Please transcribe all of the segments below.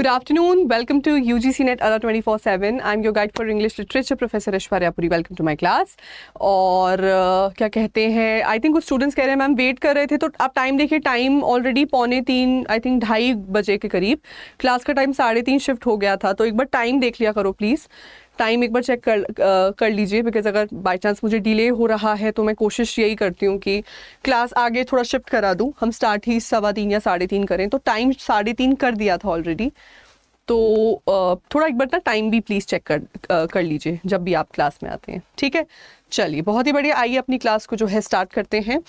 Good afternoon. Welcome to UGC Net Other 24/7. I'm your guide for English Literature, Professor Ashwarya Puri. Welcome to my class. और uh, क्या कहते हैं I think कुछ students कह रहे हैं मैम वेट कर रहे थे तो आप टाइम देखिए टाइम ऑलरेडी पौने तीन आई थिंक ढाई बजे के करीब क्लास का टाइम साढ़े तीन शिफ्ट हो गया था तो एक बार टाइम देख लिया करो प्लीज़ टाइम एक बार चेक कर कर लीजिए बिकॉज अगर बाई चांस मुझे डिले हो रहा है तो मैं कोशिश यही करती हूँ कि क्लास आगे थोड़ा शिफ्ट करा दूँ हम स्टार्ट ही सवा तीन या साढ़े तीन करें तो टाइम साढ़े तीन कर दिया था ऑलरेडी तो थोड़ा एक बार ना टाइम भी प्लीज़ चेक कर कर लीजिए जब भी आप क्लास में आते हैं ठीक है चलिए बहुत ही बढ़िया आइए अपनी क्लास को जो है स्टार्ट करते हैं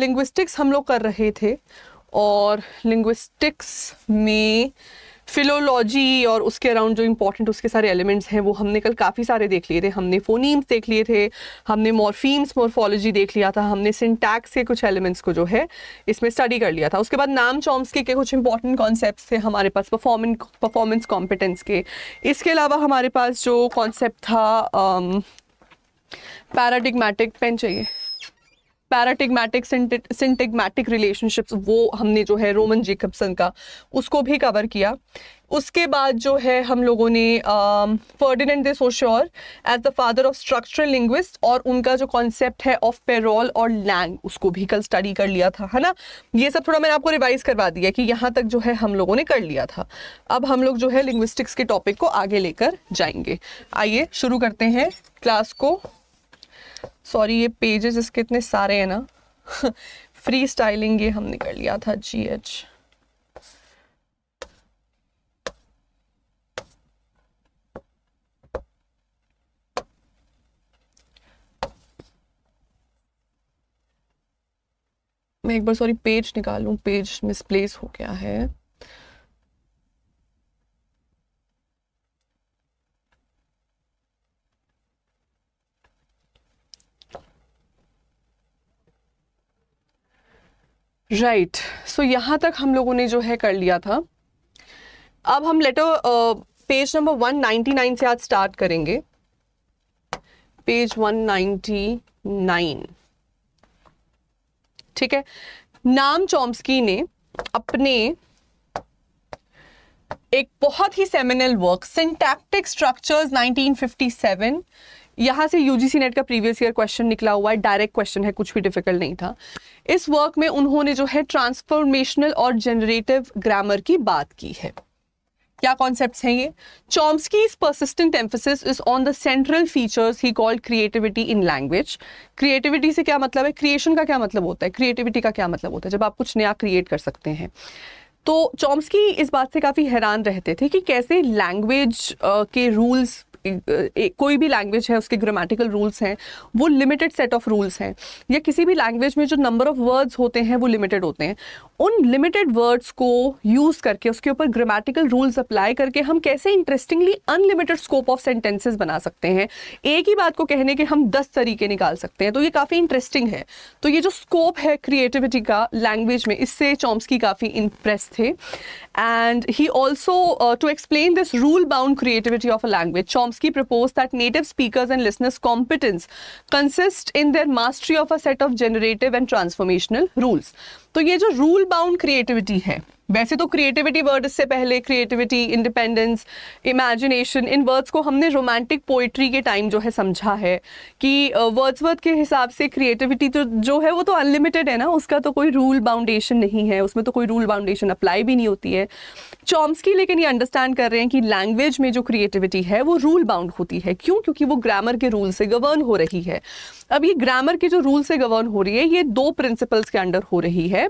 लिंग्विस्टिक्स हम लोग कर रहे थे और लिंग्विस्टिक्स में फिलोलॉजी और उसके अराउंड जो इंपॉर्टेंट उसके सारे एलिमेंट्स हैं वो हमने कल काफ़ी सारे देख लिए थे हमने फोनीम्स देख लिए थे हमने मॉर्फीम्स मॉर्फोलॉजी देख लिया था हमने सिंटैक्स के कुछ एलिमेंट्स को जो है इसमें स्टडी कर लिया था उसके बाद नाम चॉम्स के, कुछ इंपॉर्टेंट कॉन्सेप्ट थे हमारे पास परफॉर्मेंस कॉम्पिटेंस के इसके अलावा हमारे पास जो कॉन्सेप्ट था पैराडिगमेटिक um, पेन चाहिए पैराटिग्मेटिक सिंटिग्मेटिक रिलेशनशिप्स वो हमने जो है रोमन जेकबसन का उसको भी कवर किया उसके बाद जो है हम लोगों ने Ferdinand de Saussure as the father of structural linguist और उनका जो कॉन्सेप्ट है ऑफ पेरोल और लैंग उसको भी कल स्टडी कर लिया था है ना ये सब थोड़ा मैंने आपको रिवाइज करवा दिया कि यहाँ तक जो है हम लोगों ने कर लिया था अब हम लोग जो है लिंग्विस्टिक्स के टॉपिक को आगे लेकर जाएंगे आइए शुरू करते हैं क्लास को सॉरी ये पेजेस इसके इतने सारे हैं ना फ्री स्टाइलिंग ये हमने कर लिया था जी एच मैं एक बार सॉरी पेज निकालूं पेज मिसप्लेस हो गया है राइट सो यहाँ तक हम लोगों ने जो है कर लिया था अब हम लेटर पेज नंबर 199 से आज स्टार्ट करेंगे पेज 199 ठीक है नाम चॉम्स्की ने अपने एक बहुत ही सेमिनल वर्क सिंटैक्टिक स्ट्रक्चर्स 1957 यहां से यूजीसी नेट का प्रीवियस ईयर क्वेश्चन निकला हुआ है डायरेक्ट क्वेश्चन है कुछ भी डिफिकल्ट नहीं था इस वर्क में उन्होंने जो है ट्रांसफॉर्मेशनल और जनरेटिव ग्रामर की बात की है क्या कॉन्सेप्ट्स हैं ये Chomsky's persistent emphasis is on the central features he called creativity in language creativity से क्या मतलब है क्रिएशन का क्या मतलब होता है क्रिएटिविटी का क्या मतलब होता है जब आप कुछ नया क्रिएट कर सकते हैं तो चॉम्स्की इस बात से काफ़ी हैरान रहते थे कि कैसे लैंग्वेज uh, के रूल्स कोई भी लैंग्वेज है उसके ग्रामेटिकल रूल्स हैं वो लिमिटेड सेट ऑफ रूल्स हैं या किसी भी लैंग्वेज में जो नंबर ऑफ वर्ड्स होते हैं वो लिमिटेड होते हैं उन लिमिटेड वर्ड्स को यूज़ करके उसके ऊपर ग्रामेटिकल रूल्स अप्लाई करके हम कैसे interestingly unlimited scope of sentences बना सकते हैं एक ही बात को कहने के हम दस तरीके निकाल सकते हैं तो ये काफ़ी इंटरेस्टिंग है तो ये जो स्कोप है क्रिएटिविटी का लैंग्वेज में इससे की काफ़ी इंप्रेस थे and he also to explain this rule bound creativity of a language Chomsky Chbosky proposed that native speakers and listeners' competence consists in their mastery of a set of generative and transformational rules. तो ये जो rule bound creativity है वैसे तो creativity word से पहले creativity independence imagination in words को हमने रोमांटिक पोइट्री के टाइम जो है समझा है कि वर्ड्स वर्ड के हिसाब से क्रिएटिविटी तो जो है वो तो अनलिमिटेड है ना उसका तो कोई रूल बाउंडेशन नहीं है उसमें तो कोई रूल बाउंडेशन अप्लाई भी नहीं होती है चॉम्सकी लेकिन ये अंडरस्टैंड कर रहे हैं कि लैंग्वेज में जो क्रिएटिविटी है वो रूल बाउंड होती है क्यों क्योंकि वो ग्रामर के रूल से गवर्न हो रही है अब ये ग्रामर के जो रूल से गवर्न हो रही है ये दो प्रिंसिपल्स के अंडर हो रही है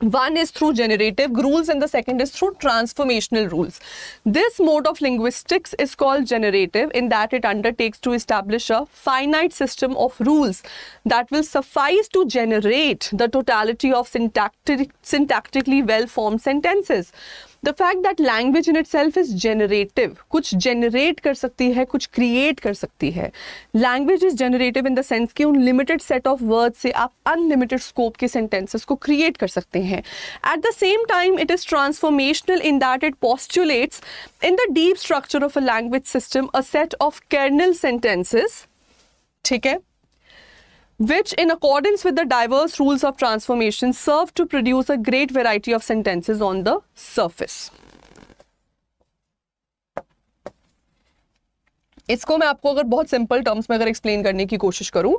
One is through generative rules and the second is through transformational rules. This mode of linguistics is called generative in that it undertakes to establish a finite system of rules that will suffice to generate the totality of syntactic, syntactically well-formed sentences. The fact that language in itself is generative कुछ generate कर सकती है कुछ create कर सकती है language is generative in the sense कि उन लिमिटेड सेट ऑफ वर्ड से आप अनलिमिटेड स्कोप के सेंटेंसेस को क्रिएट कर सकते हैं at the same time it is transformational in that it postulates in the deep structure of a language system a set of kernel sentences ठीक है which, in accordance with the diverse rules of transformation, serve to produce a great variety of sentences on the surface. इसको मैं आपको अगर बहुत simple terms में अगर explain करने की कोशिश करूं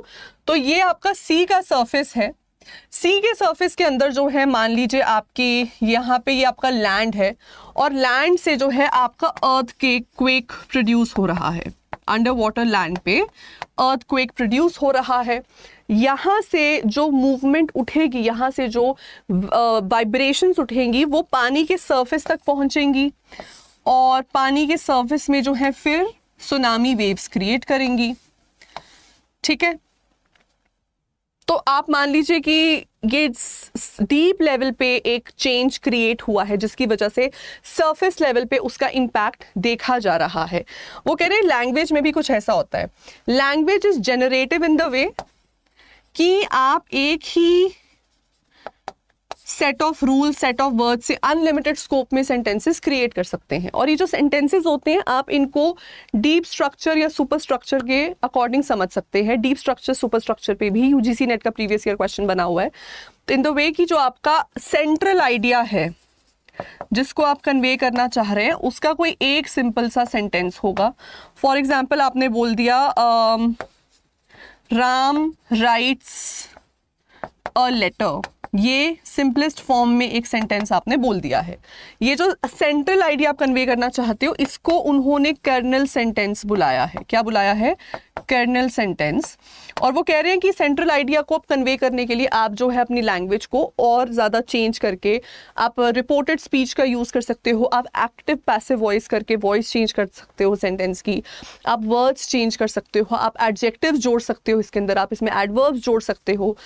तो ये आपका सी का सरफेस है सी के सरफेस के अंदर जो है मान लीजिए आपके यहाँ पे ये आपका लैंड है और लैंड से जो है आपका अर्थ के क्वेक प्रोड्यूस हो रहा है अंडर वाटर लैंड पे अर्थ क्वेक प्रोड्यूस हो रहा है यहाँ से जो मूवमेंट उठेगी यहाँ से जो वाइब्रेशंस उठेंगी वो पानी के सरफेस तक पहुँचेंगी और पानी के सरफेस में जो है फिर सुनामी वेव्स क्रिएट करेंगी ठीक है तो आप मान लीजिए कि ये डीप लेवल पे एक चेंज क्रिएट हुआ है जिसकी वजह से सरफेस लेवल पे उसका इम्पैक्ट देखा जा रहा है वो कह रहे हैं लैंग्वेज में भी कुछ ऐसा होता है language is generative in the way कि आप एक ही set of rule set of word से अनलिमिटेड स्कोप में सेंटेंसेस क्रिएट कर सकते हैं और ये जो सेंटेंसेस होते हैं आप इनको डीप स्ट्रक्चर या सुपर स्ट्रक्चर के अकॉर्डिंग समझ सकते हैं डीप स्ट्रक्चर सुपर स्ट्रक्चर पे भी यूजीसी नेट का प्रीवियस ईयर क्वेश्चन बना हुआ है तो इन द वे की जो आपका सेंट्रल आइडिया है जिसको आप कन्वे करना चाह रहे हैं उसका कोई एक सिंपल सा सेंटेंस होगा फॉर एग्जाम्पल आपने बोल दिया राम राइट्स अ लेटर ये सिंपलेस्ट फॉर्म में एक सेंटेंस आपने बोल दिया है ये जो सेंट्रल आइडिया आप कन्वे करना चाहते हो इसको उन्होंने कर्नल सेंटेंस बुलाया है क्या बुलाया है कर्नल सेंटेंस और वो कह रहे हैं कि सेंट्रल आइडिया को आप कन्वे करने के लिए आप जो है अपनी लैंग्वेज को और ज़्यादा चेंज करके आप रिपोर्टेड स्पीच का यूज़ कर सकते हो आप एक्टिव पैसिव वॉइस करके वॉइस चेंज कर सकते हो सेंटेंस की आप वर्ड्स चेंज कर सकते हो आप एडजेक्टिव जोड़ सकते हो इसके अंदर आप इसमें एडवर्ब्स जोड़ सकते हो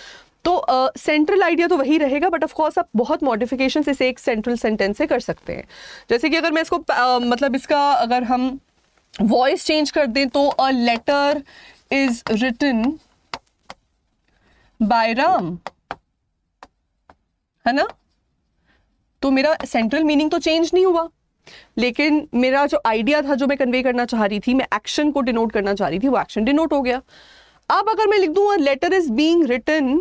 तो सेंट्रल uh, आइडिया तो वही रहेगा बट ऑफकोर्स आप बहुत मॉडिफिकेशन इसे एक सेंट्रल सेंटेंस से कर सकते हैं जैसे कि अगर मैं इसको uh, मतलब इसका अगर हम वॉइस चेंज कर दें तो a letter is written by Ram है ना तो मेरा सेंट्रल मीनिंग तो चेंज नहीं हुआ लेकिन मेरा जो आइडिया था जो मैं कन्वे करना चाह रही थी मैं एक्शन को डिनोट करना चाह रही थी वो एक्शन डिनोट हो गया अब अगर मैं लिख दूं letter is being written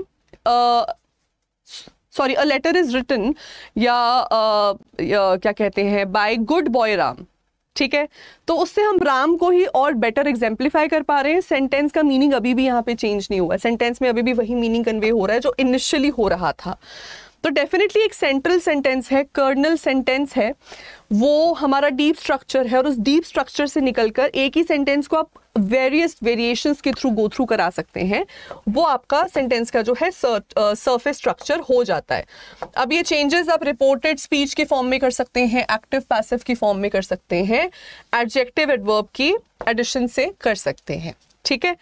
sorry a letter is written या क्या कहते हैं बाय गुड बॉय राम ठीक है तो उससे हम राम को ही और बेटर एग्जाम्पलीफाई कर पा रहे हैं सेंटेंस का मीनिंग अभी भी यहाँ पे चेंज नहीं हुआ सेंटेंस में अभी भी वही मीनिंग कन्वे हो रहा है जो इनिशियली हो रहा था तो डेफिनेटली एक सेंट्रल सेंटेंस है कर्नल सेंटेंस है वो हमारा डीप स्ट्रक्चर है और उस डीप स्ट्रक्चर से निकलकर एक ही सेंटेंस को आप वेरियस वेरिएशंस के थ्रू गो थ्रू करा सकते हैं वो आपका सेंटेंस का जो है सरफेस स्ट्रक्चर uh, हो जाता है अब ये चेंजेस आप रिपोर्टेड स्पीच के फॉर्म में कर सकते हैं एक्टिव पैसिव की फॉर्म में कर सकते हैं एडजेक्टिव एडवर्ब की एडिशन से कर सकते हैं ठीक है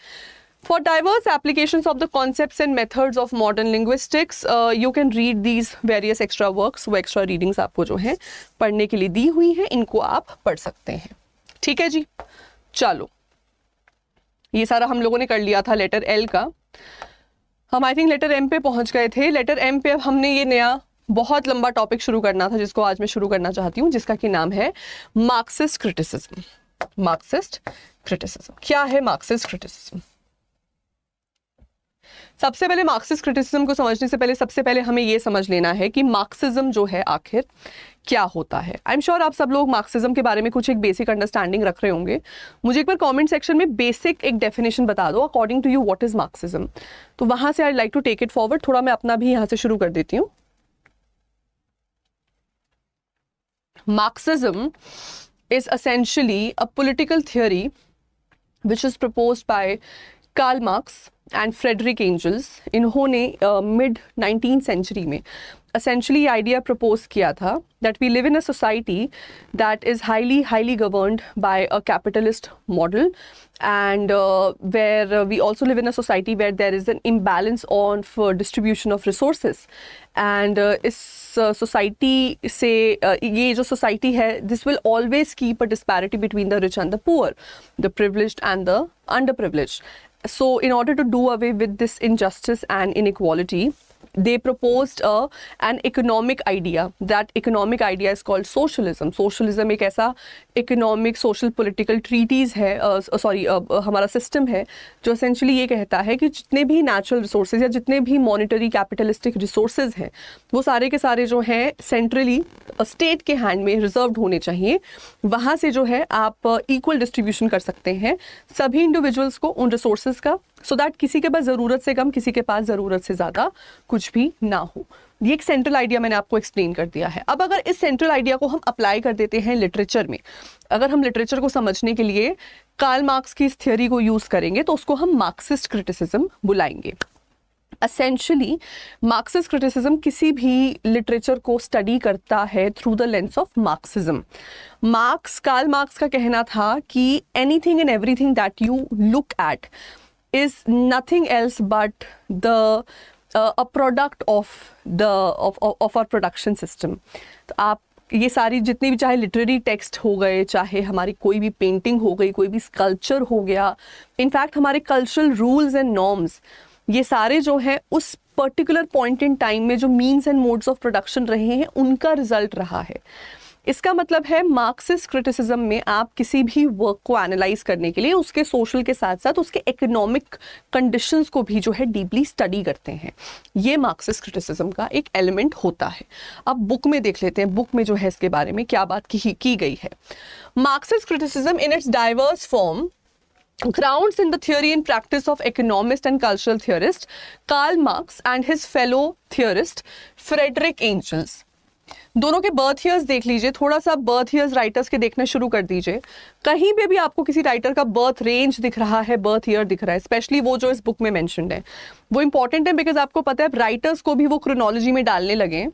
For diverse applications of the concepts and methods of modern linguistics, uh, you can read these various extra works, वो extra readings आपको जो है पढ़ने के लिए दी हुई है इनको आप पढ़ सकते हैं ठीक है जी चलो ये सारा हम लोगों ने कर लिया था लेटर एल का हम आई थिंक लेटर एम पे पहुंच गए थे लेटर एम पे अब हमने ये नया बहुत लंबा टॉपिक शुरू करना था जिसको आज मैं शुरू करना चाहती हूँ जिसका कि नाम है मार्क्सिस्ट क्रिटिसिज्म मार्क्सिस्ट क्रिटिसिज्म क्या है मार्क्सिस्ट क्रिटिसिज्म सबसे पहले मार्क्सिस्ट क्रिटिसिज्म को समझने से पहले सबसे पहले हमें यह समझ लेना है कि मार्क्सिज्म जो है आखिर क्या होता है आई एम श्योर आप सब लोग मार्क्सिज्म के बारे में कुछ एक बेसिक अंडरस्टैंडिंग रख रहे होंगे मुझे एक बार कमेंट सेक्शन में बेसिक एक डेफिनेशन बता दो according to you what is Marxism तो वहां से I like to take it forward थोड़ा मैं अपना भी यहाँ से शुरू कर देती हूँ Marxism is essentially a political theory which is propose by Karl Marx and Friedrich Engels इन्होंने मिड नाइनटीन सेंचुरी में असेंशली आइडिया प्रपोज किया था that we live in a society that is highly highly governed by a capitalist model and where we also live in a society where there is an imbalance on for distribution of distribution and uh, इस society uh, से uh, ये जो society है this will always keep a disparity between the rich and the poor the privilege and the under privilege So in order to do away with this injustice and inequality, they proposed a, an economic idea. That economic idea is called socialism. Socialism ek aisa economic, social, political treaties है sorry uh, uh, हमारा system hai jo essentially ye kehta hai ki jitne bhi natural resources ya jitne bhi monetary capitalistic resources hain wo sare ke sare jo hain centrally state ke hand mein reserved होने चाहिए वहाँ से जो है आप equal distribution kar sakte hain sabhi individuals ko un resources ka so so that किसी के पास ज़रूरत से कम किसी के पास ज़रूरत से ज़्यादा कुछ भी ना हो ये एक सेंट्रल आइडिया मैंने आपको एक्सप्लेन कर दिया है अब अगर इस सेंट्रल आइडिया को हम अप्लाई कर देते हैं लिटरेचर में अगर हम लिटरेचर को समझने के लिए कार्ल मार्क्स की इस थियोरी को यूज़ करेंगे तो उसको हम मार्क्सिस्ट क्रिटिसिज्म बुलाएंगे असेंशली मार्क्सिस्ट क्रिटिसिज्म किसी भी लिटरेचर को स्टडी करता है through the lens of Marxism Marx Karl Marx का कहना था कि anything and everything that you look at is nothing else but the uh, a product of the of, of, of our production system तो आप ये सारी जितनी भी चाहे लिटरेरी टेक्स्ट हो गए चाहे हमारी कोई भी पेंटिंग हो गई कोई भी स्कल्पचर हो गया इनफैक्ट हमारे कल्चरल रूल्स एंड नॉर्म्स ये सारे जो हैं उस पर्टिकुलर पॉइंट इन टाइम में जो means and modes of production रहे हैं उनका रिजल्ट रहा है इसका मतलब है मार्क्सिस्ट क्रिटिसिज्म में आप किसी भी वर्क को एनालाइज करने के लिए उसके सोशल के साथ साथ उसके इकोनॉमिक कंडीशंस को भी जो है डीपली स्टडी करते हैं ये मार्क्सिस्ट क्रिटिसिज्म का एक एलिमेंट होता है अब बुक में देख लेते हैं बुक में जो है इसके बारे में क्या बात की, की गई है Marxist criticism in its diverse form ground in the theory in practice of economist and cultural theorist Karl Marx and his fellow theorist Friedrich Engels दोनों के बर्थ ईयर्स देख लीजिए थोड़ा सा बर्थ ईयर्स राइटर्स के देखने शुरू कर दीजिए कहीं पे भी आपको किसी राइटर का बर्थ रेंज दिख रहा है बर्थ ईयर दिख रहा है स्पेशली वो जो इस बुक में मैंशनड है वो इंपॉर्टेंट है बिकॉज आपको पता है राइटर्स को भी वो क्रोनोलॉजी में डालने लगे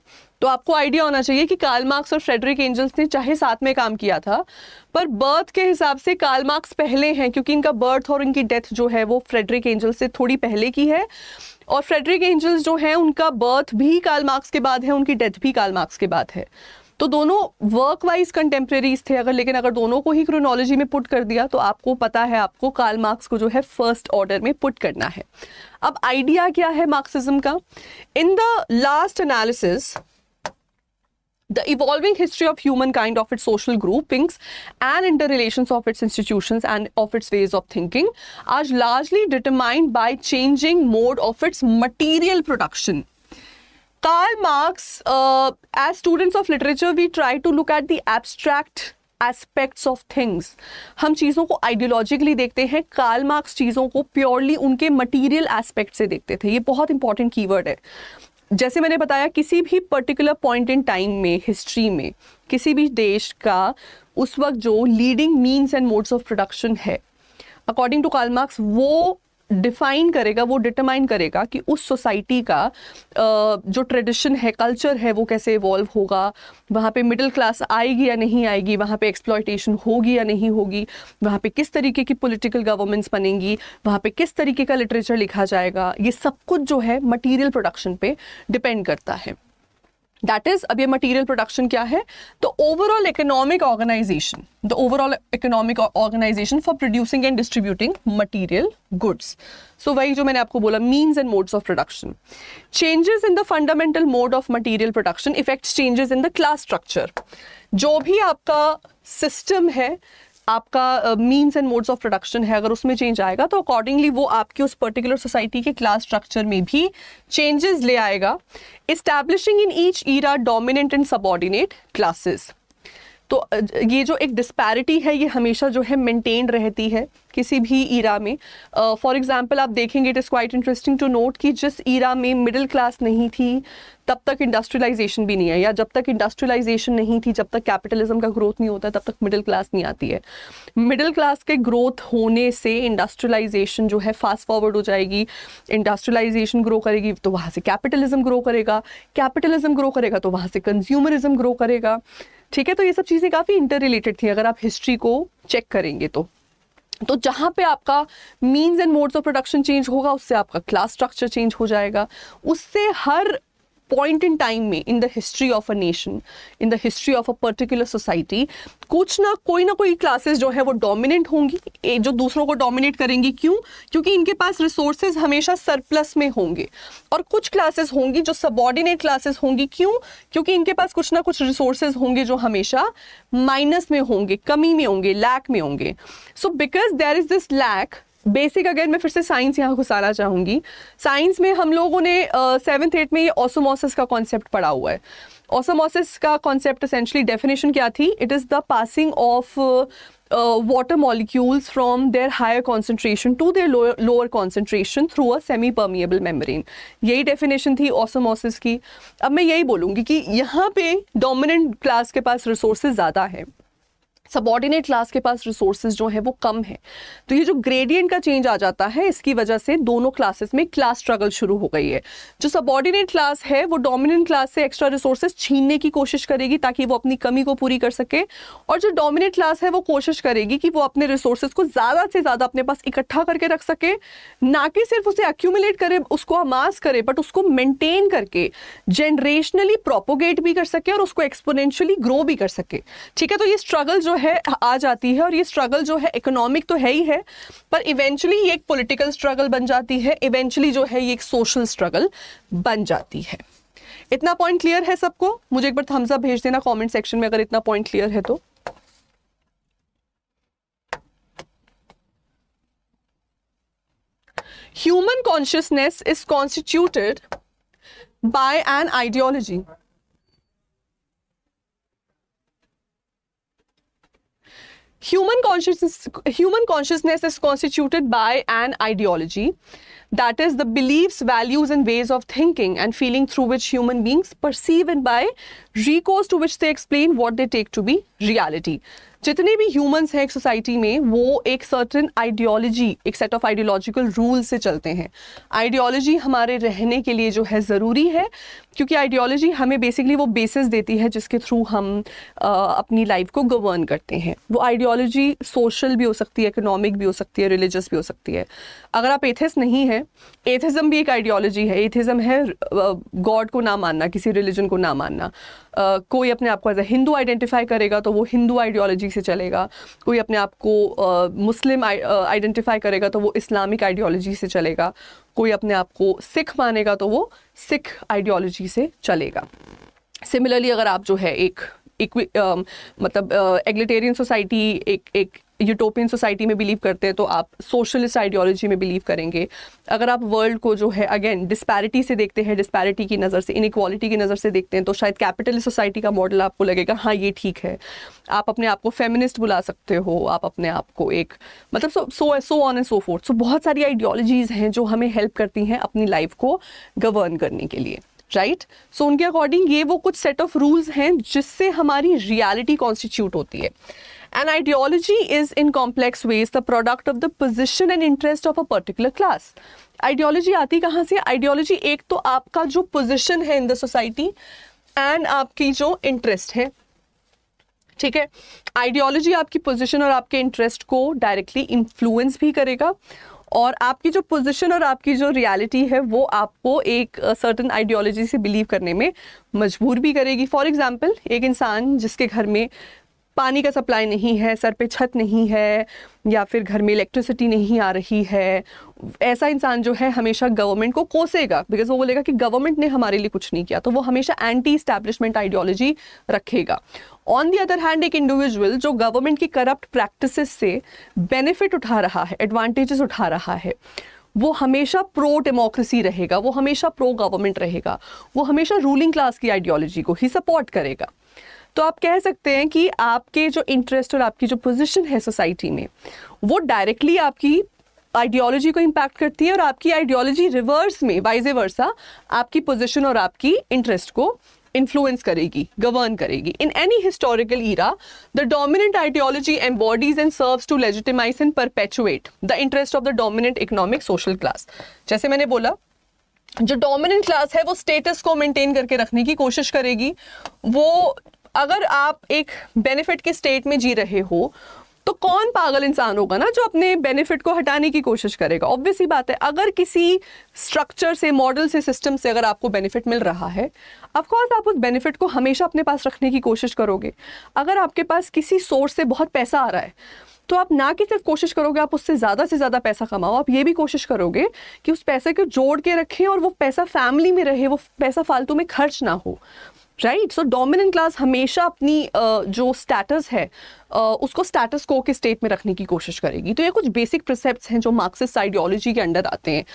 तो आपको आइडिया होना चाहिए कि कार्ल मार्क्स और फ्रेडरिक एंजल्स ने चाहे साथ में काम किया था पर बर्थ के हिसाब से कार्ल मार्क्स पहले हैं क्योंकि इनका बर्थ और इनकी डेथ जो है वो फ्रेडरिक एंजल्स से थोड़ी पहले की है और फ्रेडरिक एंजल्स जो हैं उनका बर्थ भी कार्ल मार्क्स के बाद है उनकी डेथ भी कार्ल मार्क्स के बाद है तो दोनों वर्क वाइज कंटेम्प्रेरीज थे अगर लेकिन अगर दोनों को ही क्रोनोलॉजी में पुट कर दिया तो आपको पता है आपको कार्ल मार्क्स को जो है फर्स्ट ऑर्डर में पुट करना है अब आइडिया क्या है मार्क्सिज्म का in the last analysis the evolving history of humankind of its social groupings and interrelations of its institutions and of its ways of thinking are largely determined by changing mode of its material production karl marx uh, as students of literature we try to look at the abstract aspects of things हम चीज़ों को ideologically देखते हैं Karl Marx चीज़ों को purely उनके material aspect से देखते थे ये बहुत इंपॉर्टेंट कीवर्ड है जैसे मैंने बताया किसी भी पर्टिकुलर पॉइंट इन टाइम में हिस्ट्री में किसी भी देश का उस वक्त जो leading means and modes of production है अकॉर्डिंग टू कालमार्क्स वो डिफाइन करेगा वो डिटरमाइन करेगा कि उस सोसाइटी का जो ट्रेडिशन है कल्चर है वो कैसे इवॉल्व होगा वहाँ पे मिडिल क्लास आएगी या नहीं आएगी वहाँ पे एक्सप्लॉयटेशन होगी या नहीं होगी वहाँ पे किस तरीके की पॉलिटिकल गवर्नमेंट्स बनेंगी वहाँ पे किस तरीके का लिटरेचर लिखा जाएगा ये सब कुछ जो है मटेरियल प्रोडक्शन पे डिपेंड करता है दैट इज अब ये मटेरियल प्रोडक्शन क्या है the overall economic organization the overall economic organization for producing and distributing material goods so वही जो मैंने आपको बोला means and modes of production changes in the fundamental mode of material production effect changes in the class structure जो भी आपका system है आपका means and modes of production है अगर उसमें चेंज आएगा तो अकॉर्डिंगली वो आपकी उस पर्टिकुलर सोसाइटी के क्लास स्ट्रक्चर में भी चेंजेस ले आएगा establishing in each era dominant and subordinate classes तो ये जो एक डिस्पैरिटी है ये हमेशा जो है मेंटेन रहती है किसी भी ईरा में फॉर uh, एग्जांपल आप देखेंगे it is quite interesting to note कि जिस ईरा में मिडिल क्लास नहीं थी तब तक इंडस्ट्रियलाइजेशन भी नहीं है या जब तक इंडस्ट्रियलाइजेशन नहीं थी जब तक कैपिटलिज्म का ग्रोथ नहीं होता तब तक मिडिल क्लास नहीं आती है मिडिल क्लास के ग्रोथ होने से इंडस्ट्रियलाइजेशन जो है फास्ट फॉरवर्ड हो जाएगी इंडस्ट्रियलाइजेशन ग्रो करेगी तो वहाँ से कैपिटलिज्म ग्रो करेगा कैपिटलिज्म ग्रो करेगा तो वहाँ से कंज्यूमरिज्म ग्रो करेगा ठीक है तो ये सब चीज़ें काफ़ी इंटर रिलेटेड थी अगर आप हिस्ट्री को चेक करेंगे तो तो जहाँ पे आपका means and modes of production change होगा उससे आपका क्लास स्ट्रक्चर चेंज हो जाएगा उससे हर पॉइंट इन टाइम में in the history of a nation in the history of a particular society कुछ ना कोई ना कोई क्लासेस जो है वो डोमिनेंट होंगी जो दूसरों को डोमिनेट करेंगी क्यों क्योंकि इनके पास रिसोर्सेज हमेशा सरप्लस में होंगे और कुछ क्लासेस होंगी जो सबॉर्डिनेट क्लासेस होंगी क्यों क्योंकि इनके पास कुछ ना कुछ रिसोर्सेज होंगे जो हमेशा माइनस में होंगे कमी में होंगे लैक में होंगे so because there is this lack basic अगर मैं फिर से साइंस यहाँ घुसाना चाहूँगी साइंस में हम लोगों ने सेवन्थ एट में ये ऑसोमोसिस का कॉन्सेप्ट पढ़ा हुआ है ऑसोमोसिस का कॉन्सेप्ट असेंशली डेफिनेशन क्या थी it is the passing of water molecules from their higher concentration to their lower concentration through a semi permeable membrane यही डेफिनेशन थी ऑसोमोसिस की अब मैं यही बोलूँगी कि यहाँ पे डोमिनेंट क्लास के पास रिसोर्सेज ज़्यादा हैं सबॉर्डिनेट क्लास के पास रिसोर्सेज जो है वो कम है तो ये जो ग्रेडियंट का चेंज आ जाता है इसकी वजह से दोनों क्लासेस में क्लास स्ट्रगल शुरू हो गई है जो सबॉर्डिनेट क्लास है वो डोमिनेंट क्लास से एक्स्ट्रा रिसोर्सेज छीनने की कोशिश करेगी ताकि वो अपनी कमी को पूरी कर सके और जो डोमिनेट क्लास है वो कोशिश करेगी कि वो अपने रिसोर्सेज को ज़्यादा से ज़्यादा अपने पास इकट्ठा करके रख सके ना कि सिर्फ उसे अक्यूमुलेट करे उसको अमास करे बट उसको मेंटेन करके जनरेशनली प्रोपोगेट भी कर सके और उसको एक्सपोनेंशियली ग्रो भी कर सके ठीक है तो ये स्ट्रगल जो है है आ जाती है और ये स्ट्रगल जो है इकोनॉमिक तो है ही है पर इवेंचुअली ये एक पॉलिटिकल स्ट्रगल बन जाती है इवेंचुअली जो है ये एक सोशल स्ट्रगल बन जाती है इतना पॉइंट क्लियर है सबको मुझे एक बार थम्सअप भेज देना कमेंट सेक्शन में अगर इतना पॉइंट क्लियर है तो human consciousness is constituted by an ideology human consciousness, human consciousness is constituted by an ideology, that is the beliefs, values and ways of thinking and feeling through which human beings perceive and by recourse to which they explain what they take to be reality. जितने भी humans हैं एक society में वो एक certain ideology एक set of ideological rule से चलते हैं आइडियोलॉजी हमारे रहने के लिए जो है ज़रूरी है क्योंकि आइडियोलॉजी हमें बेसिकली वो बेसिस देती है जिसके थ्रू हम आ, अपनी लाइफ को गवर्न करते हैं वो आइडियोलॉजी सोशल भी हो सकती है इकोनॉमिक भी हो सकती है रिलीजियस भी हो सकती है अगर आप एथिस नहीं हैं एथिज़म भी एक आइडियोलॉजी है एथिज़म है गॉड को ना मानना किसी रिलीजन को ना मानना कोई अपने आप को एज ए हिंदू आइडेंटिफाई करेगा तो वो हिंदू आइडियोलॉजी से चलेगा कोई अपने आप को मुस्लिम आइडेंटिफाई करेगा तो वो इस्लामिक आइडियोलॉजी से चलेगा कोई अपने आप को सिख मानेगा तो वो सिख आइडियोलॉजी से चलेगा सिमिलरली अगर आप जो है एक इक्वी मतलब एग्लिटेरियन सोसाइटी एक एक यूटोपियन सोसाइटी में बिलीव करते हैं तो आप सोशलिस्ट आइडियोलॉजी में बिलीव करेंगे अगर आप वर्ल्ड को जो है अगेन डिस्पैरिटी से देखते हैं डिस्पैरिटी की नज़र से इनक्वालिटी की नज़र से देखते हैं तो शायद कैपिटलिस्ट सोसाइटी का मॉडल आपको लगेगा हाँ ये ठीक है आप अपने आप को फेमिनिस्ट बुला सकते हो आप अपने आप को एक मतलब so so so on and so forth सो बहुत सारी आइडियोलॉजीज़ हैं जो हमें हेल्प करती हैं अपनी लाइफ को गवर्न करने के लिए राइट right? सो so, उनके अकॉर्डिंग ये वो कुछ सेट ऑफ रूल्स हैं जिससे हमारी रियलिटी कॉन्स्टिट्यूट होती है An ideology is, in complex ways, the product of the position and interest of a particular class. Ideology आती कहाँ से आइडियोलॉजी एक तो आपका जो पोजिशन है इन द सोसाइटी एंड आपकी जो इंटरेस्ट है ठीक है आइडियोलॉजी आपकी पोजिशन और आपके इंटरेस्ट को डायरेक्टली इन्फ्लुएंस भी करेगा और आपकी जो पोजिशन और आपकी जो रियलिटी है वो आपको एक सर्टन आइडियोलॉजी से बिलीव करने में मजबूर भी करेगी फॉर एग्जाम्पल एक इंसान जिसके घर में पानी का सप्लाई नहीं है सर पे छत नहीं है या फिर घर में इलेक्ट्रिसिटी नहीं आ रही है ऐसा इंसान जो है हमेशा गवर्नमेंट को कोसेगा बिकॉज वो बोलेगा कि गवर्नमेंट ने हमारे लिए कुछ नहीं किया तो वो हमेशा एंटी स्टैब्लिशमेंट आइडियोलॉजी रखेगा ऑन दी अदर हैंड एक इंडिविजुअल जो गवर्नमेंट की करप्ट प्रैक्टिस से बेनिफिट उठा रहा है एडवांटेजेस उठा रहा है वो हमेशा प्रो डेमोक्रेसी रहेगा वो हमेशा प्रो गवर्नमेंट रहेगा वो हमेशा रूलिंग क्लास की आइडियोलॉजी को ही सपोर्ट करेगा तो आप कह सकते हैं कि आपके जो इंटरेस्ट और आपकी जो पोजीशन है सोसाइटी में वो डायरेक्टली आपकी आइडियोलॉजी को इम्पैक्ट करती है और आपकी आइडियोलॉजी रिवर्स में वाइज वर्सा आपकी पोजिशन और आपकी इंटरेस्ट को इन्फ्लुएंस करेगी गवर्न करेगी in any historical era the dominant ideology and bodies and serve to legitimize and perpetuate the interest of the dominant economic social class जैसे मैंने बोला जो डोमिनेंट क्लास है वो स्टेटस को मेंटेन करके रखने की कोशिश करेगी वो अगर आप एक बेनिफिट के स्टेट में जी रहे हो तो कौन पागल इंसान होगा ना जो अपने बेनिफिट को हटाने की कोशिश करेगा ऑब्वियस ही बात है अगर किसी स्ट्रक्चर से मॉडल से सिस्टम से अगर आपको बेनिफिट मिल रहा है अफकोर्स आप उस बेनिफिट को हमेशा अपने पास रखने की कोशिश करोगे अगर आपके पास किसी सोर्स से बहुत पैसा आ रहा है तो आप ना कि सिर्फ कोशिश करोगे आप उससे ज़्यादा से ज़्यादा पैसा कमाओ आप ये भी कोशिश करोगे कि उस पैसे को जोड़ के रखें और वो पैसा फैमिली में रहे वो पैसा फालतू में खर्च ना हो राइट सो डोमिनेंट क्लास हमेशा अपनी जो स्टेटस है उसको स्टेटस को के स्टेट में रखने की कोशिश करेगी तो ये कुछ बेसिक प्रिसेप्ट हैं जो मार्क्सिस्ट आइडियोलॉजी के अंडर आते हैं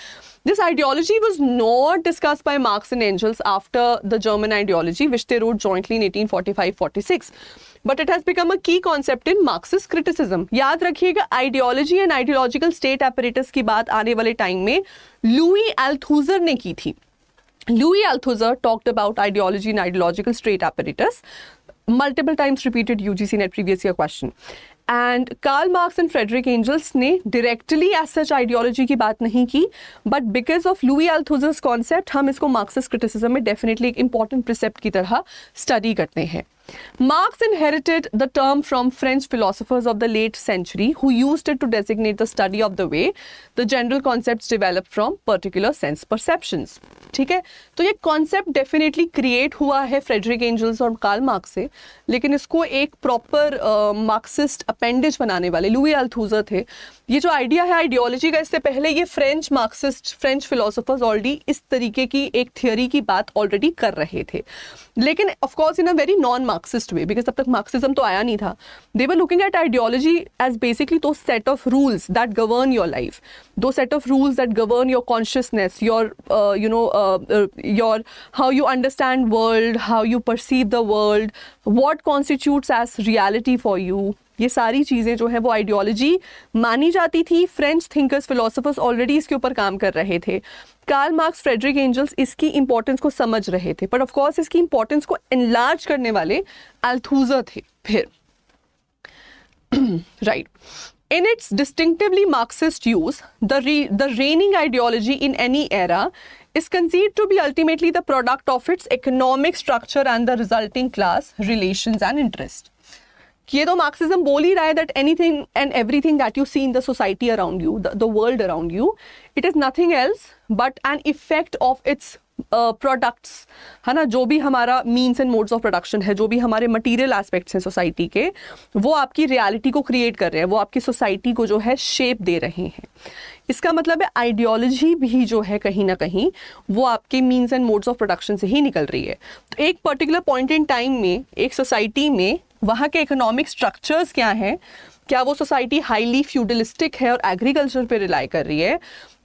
this ideology was not discuss by Marx and Engels after the German ideology which they wrote jointly in eighteen forty five forty six but it has become a key concept in Marxist criticism याद रखिएगा ideology and ideological state apparatus की बात आने वाले time में Louis एल्थूजर ने की थी Louis Althusser talked about ideology and ideological straight apparatus, multiple times repeated UGC net previous year question. And Karl Marx and Frederick Engels ne directly as such ideology ki baat nahi ki, but because of Louis Althusser's concept, hum isko Marxist criticism mein definitely एक important precept की तरह study करते हैं Marx inherited the term from French philosophers of the late century who used it to designate the study of the way the general concepts develop from particular sense perceptions. ठीक है तो ये concept definitely create हुआ है Friedrich Engels और Karl Marx से लेकिन इसको एक प्रॉपर मार्क्सिस्ट अपेंडेज बनाने वाले लुई अल्थूजर थे ये जो आइडिया है आइडियोलॉजी का इससे पहले ये French Marxist French philosophers already इस तरीके की एक थियोरी की बात ऑलरेडी कर रहे थे लेकिन of course in a very non Marx Marxist way because तब तक मार्क्सिज्म तो आया नहीं था they were looking at ideology as basically दो set of rules that govern your life दो set of rules that govern your consciousness your you know your how you understand world how you perceive the world what constitutes as reality for you ये सारी चीज़ें जो है वो ideology मानी जाती थी फ्रेंच थिंकर्स फिलोसफर्स ऑलरेडी इसके ऊपर काम कर रहे थे कार्ल मार्क्स फ्रेडरिक एंजल्स इसकी इंपॉर्टेंस को समझ रहे थे बट ऑफकोर्स इसकी इंपॉर्टेंस को एनलार्ज करने वाले अल्थूजर थे फिर right in its distinctively Marxist use the री the reigning ideology in any era is considered to be ultimately the product of its economic structure and the resulting class relation and interest ये तो Marxism बोल ही रहा है that thing and everything that you see in the society around you the world around you it is nothing else but an effect of its products है ना जो भी हमारा means and modes of production है जो भी हमारे material aspects हैं सोसाइटी के वो आपकी रियलिटी को क्रिएट कर रहे हैं वो आपकी सोसाइटी को जो है शेप दे रहे हैं इसका मतलब है आइडियोलॉजी भी जो है कहीं ना कहीं वो आपके means and modes of production से ही निकल रही है तो एक पर्टिकुलर पॉइंट इन टाइम में एक सोसाइटी में वहाँ के इकोनॉमिक स्ट्रक्चर्स क्या हैं क्या वो सोसाइटी हाईली फ्यूडलिस्टिक है और एग्रीकल्चर पे रिलाई कर रही है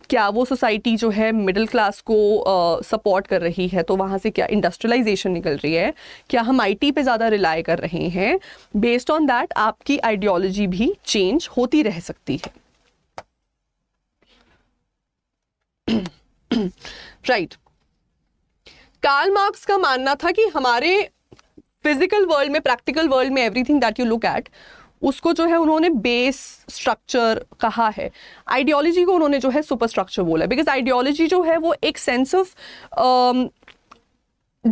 क्या वो सोसाइटी जो है मिडिल क्लास को सपोर्ट uh, कर रही है तो वहाँ से क्या इंडस्ट्रियलाइजेशन निकल रही है क्या हम आईटी पे ज़्यादा रिलाई कर रहे हैं बेस्ड ऑन दैट आपकी आइडियोलॉजी भी चेंज होती रह सकती है राइट right. कार्ल मार्क्स का मानना था कि हमारे फिजिकल वर्ल्ड में प्रैक्टिकल वर्ल्ड में everything that you look at उसको जो है उन्होंने बेस स्ट्रक्चर कहा है आइडियोलॉजी को उन्होंने जो है सुपर स्ट्रक्चर बोला है बिकॉज आइडियोलॉजी जो है वो एक sense of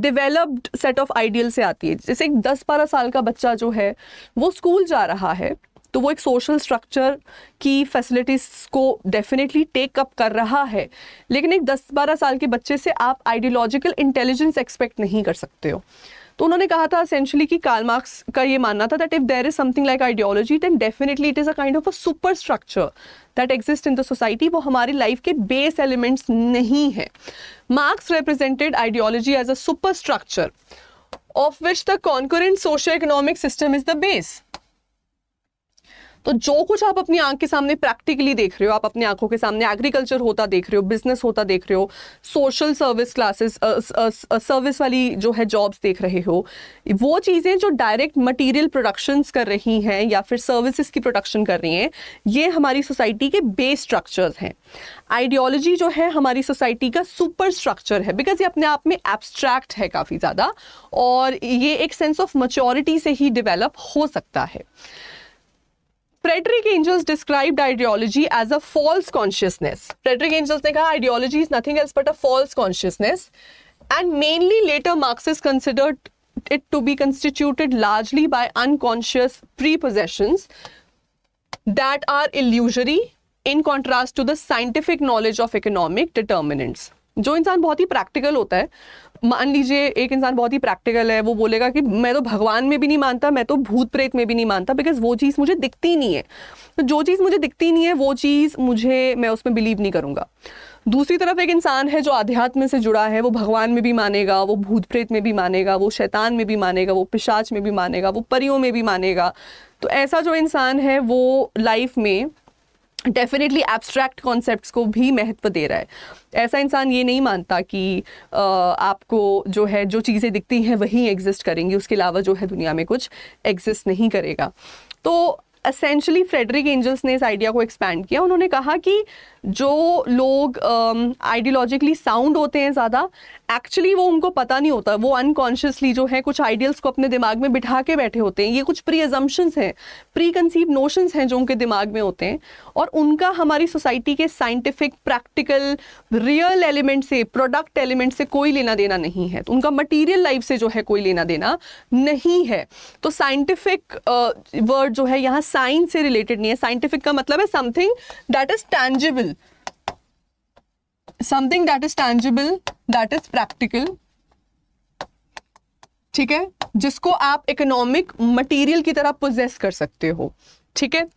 developed set of ideal से आती है जैसे एक दस बारह साल का बच्चा जो है वो स्कूल जा रहा है तो वो एक सोशल स्ट्रक्चर की फैसिलिटीज़ को डेफिनेटली टेकअप कर रहा है लेकिन एक दस बारह साल के बच्चे से आप आइडियोलॉजिकल इंटेलिजेंस एक्सपेक्ट नहीं कर सकते हो तो उन्होंने कहा था असेंशली कि कार्ल मार्क्स का ये मानना था that if there is something like ideology then definitely it is a kind of a super structure that exist in the society वो हमारी लाइफ के बेस एलिमेंट्स नहीं है Marx represented ideology as a super structure of which the concurrent socio economic system is the base तो जो कुछ आप अपनी आंख के सामने प्रैक्टिकली देख रहे हो आप अपनी आंखों के सामने एग्रीकल्चर होता देख रहे हो बिजनेस होता देख रहे हो सोशल सर्विस क्लासेस सर्विस वाली जो है जॉब्स देख रहे हो वो चीज़ें जो डायरेक्ट मटीरियल प्रोडक्शन कर रही हैं या फिर सर्विसेज की प्रोडक्शन कर रही हैं ये हमारी सोसाइटी के बेस स्ट्रक्चर्स हैं आइडियोलॉजी जो है हमारी सोसाइटी का सुपर स्ट्रक्चर है बिकॉज ये अपने आप में एब्स्ट्रैक्ट है काफ़ी ज़्यादा और ये एक सेंस ऑफ मच्योरिटी से ही डिवेलप हो सकता है Frederick Engels described ideology as a false consciousness. Frederick Engels ने कहा ideology is nothing else but a false consciousness and mainly later Marxists considered it to be constituted largely by unconscious prepossessions that are illusory in contrast to the scientific knowledge of economic determinants. जो इंसान बहुत ही practical होता है मान लीजिए एक इंसान बहुत ही प्रैक्टिकल है वो बोलेगा कि मैं तो भगवान में भी नहीं मानता मैं तो भूत प्रेत में भी नहीं मानता बिकॉज वो चीज़ मुझे दिखती नहीं है तो जो चीज़ मुझे दिखती नहीं है वो चीज़ मुझे मैं उसमें बिलीव नहीं करूँगा दूसरी तरफ एक इंसान है जो अध्यात्म से जुड़ा है वो भगवान में भी मानेगा वो भूत प्रेत में भी मानेगा वो शैतान में भी मानेगा वो पिशाच में भी मानेगा वो परियों में भी मानेगा तो ऐसा जो इंसान है वो लाइफ में डेफिनेटली एब्स्ट्रैक्ट कॉन्सेप्ट को भी महत्व दे रहा है ऐसा इंसान ये नहीं मानता कि आपको जो है जो चीज़ें दिखती हैं वही एग्जिस्ट करेंगी उसके अलावा जो है दुनिया में कुछ एग्जिस्ट नहीं करेगा तो असेंशली फ्रेडरिक एंजल्स ने इस आइडिया को एक्सपैंड किया उन्होंने कहा कि जो लोग आइडियोलॉजिकली साउंड होते हैं ज़्यादा एक्चुअली वो उनको पता नहीं होता वो अनकॉन्शियसली जो है कुछ आइडियल्स को अपने दिमाग में बिठा के बैठे होते हैं ये कुछ प्री एजम्पन्स हैं प्री कंसीव नोशंस हैं जो उनके दिमाग में होते हैं और उनका हमारी सोसाइटी के साइंटिफिक प्रैक्टिकल रियल एलिमेंट से प्रोडक्ट एलिमेंट से कोई लेना देना नहीं है तो उनका मटीरियल लाइफ से जो है कोई लेना देना नहीं है तो साइंटिफिक वर्ड uh, जो है यहाँ साइंस से रिलेटेड नहीं है साइंटिफिक का मतलब है something that is tangible something that is tangible that is practical ठीक है जिसको आप इकोनॉमिक मटेरियल की तरह पोजेस कर सकते हो ठीक है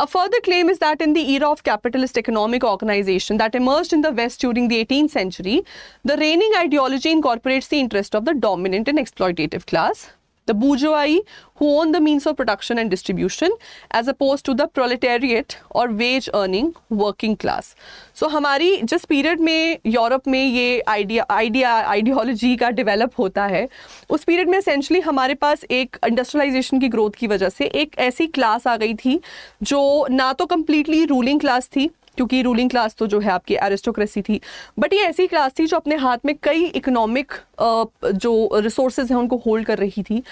a further claim is that in the era of capitalist economic organisation that emerge in the West during the eighteen century the reigning ideology incorporates the interest of the dominant and exploitative class the bourgeoisie who own the means of production and distribution as opposed to the proletariat or wage earning working class so हमारी जिस period में Europe में ये idea idea ideology का develop होता है उस period में एसेंशली हमारे पास एक इंडस्ट्रियलाइजेशन की ग्रोथ की वजह से एक ऐसी क्लास आ गई थी जो ना तो कम्प्लीटली रूलिंग क्लास थी क्योंकि रूलिंग क्लास तो जो है आपकी एरिस्टोक्रेसी थी बट ये ऐसी क्लास थी जो अपने हाथ में कई इकोनॉमिक जो रिसोर्सेज हैं उनको होल्ड कर रही थी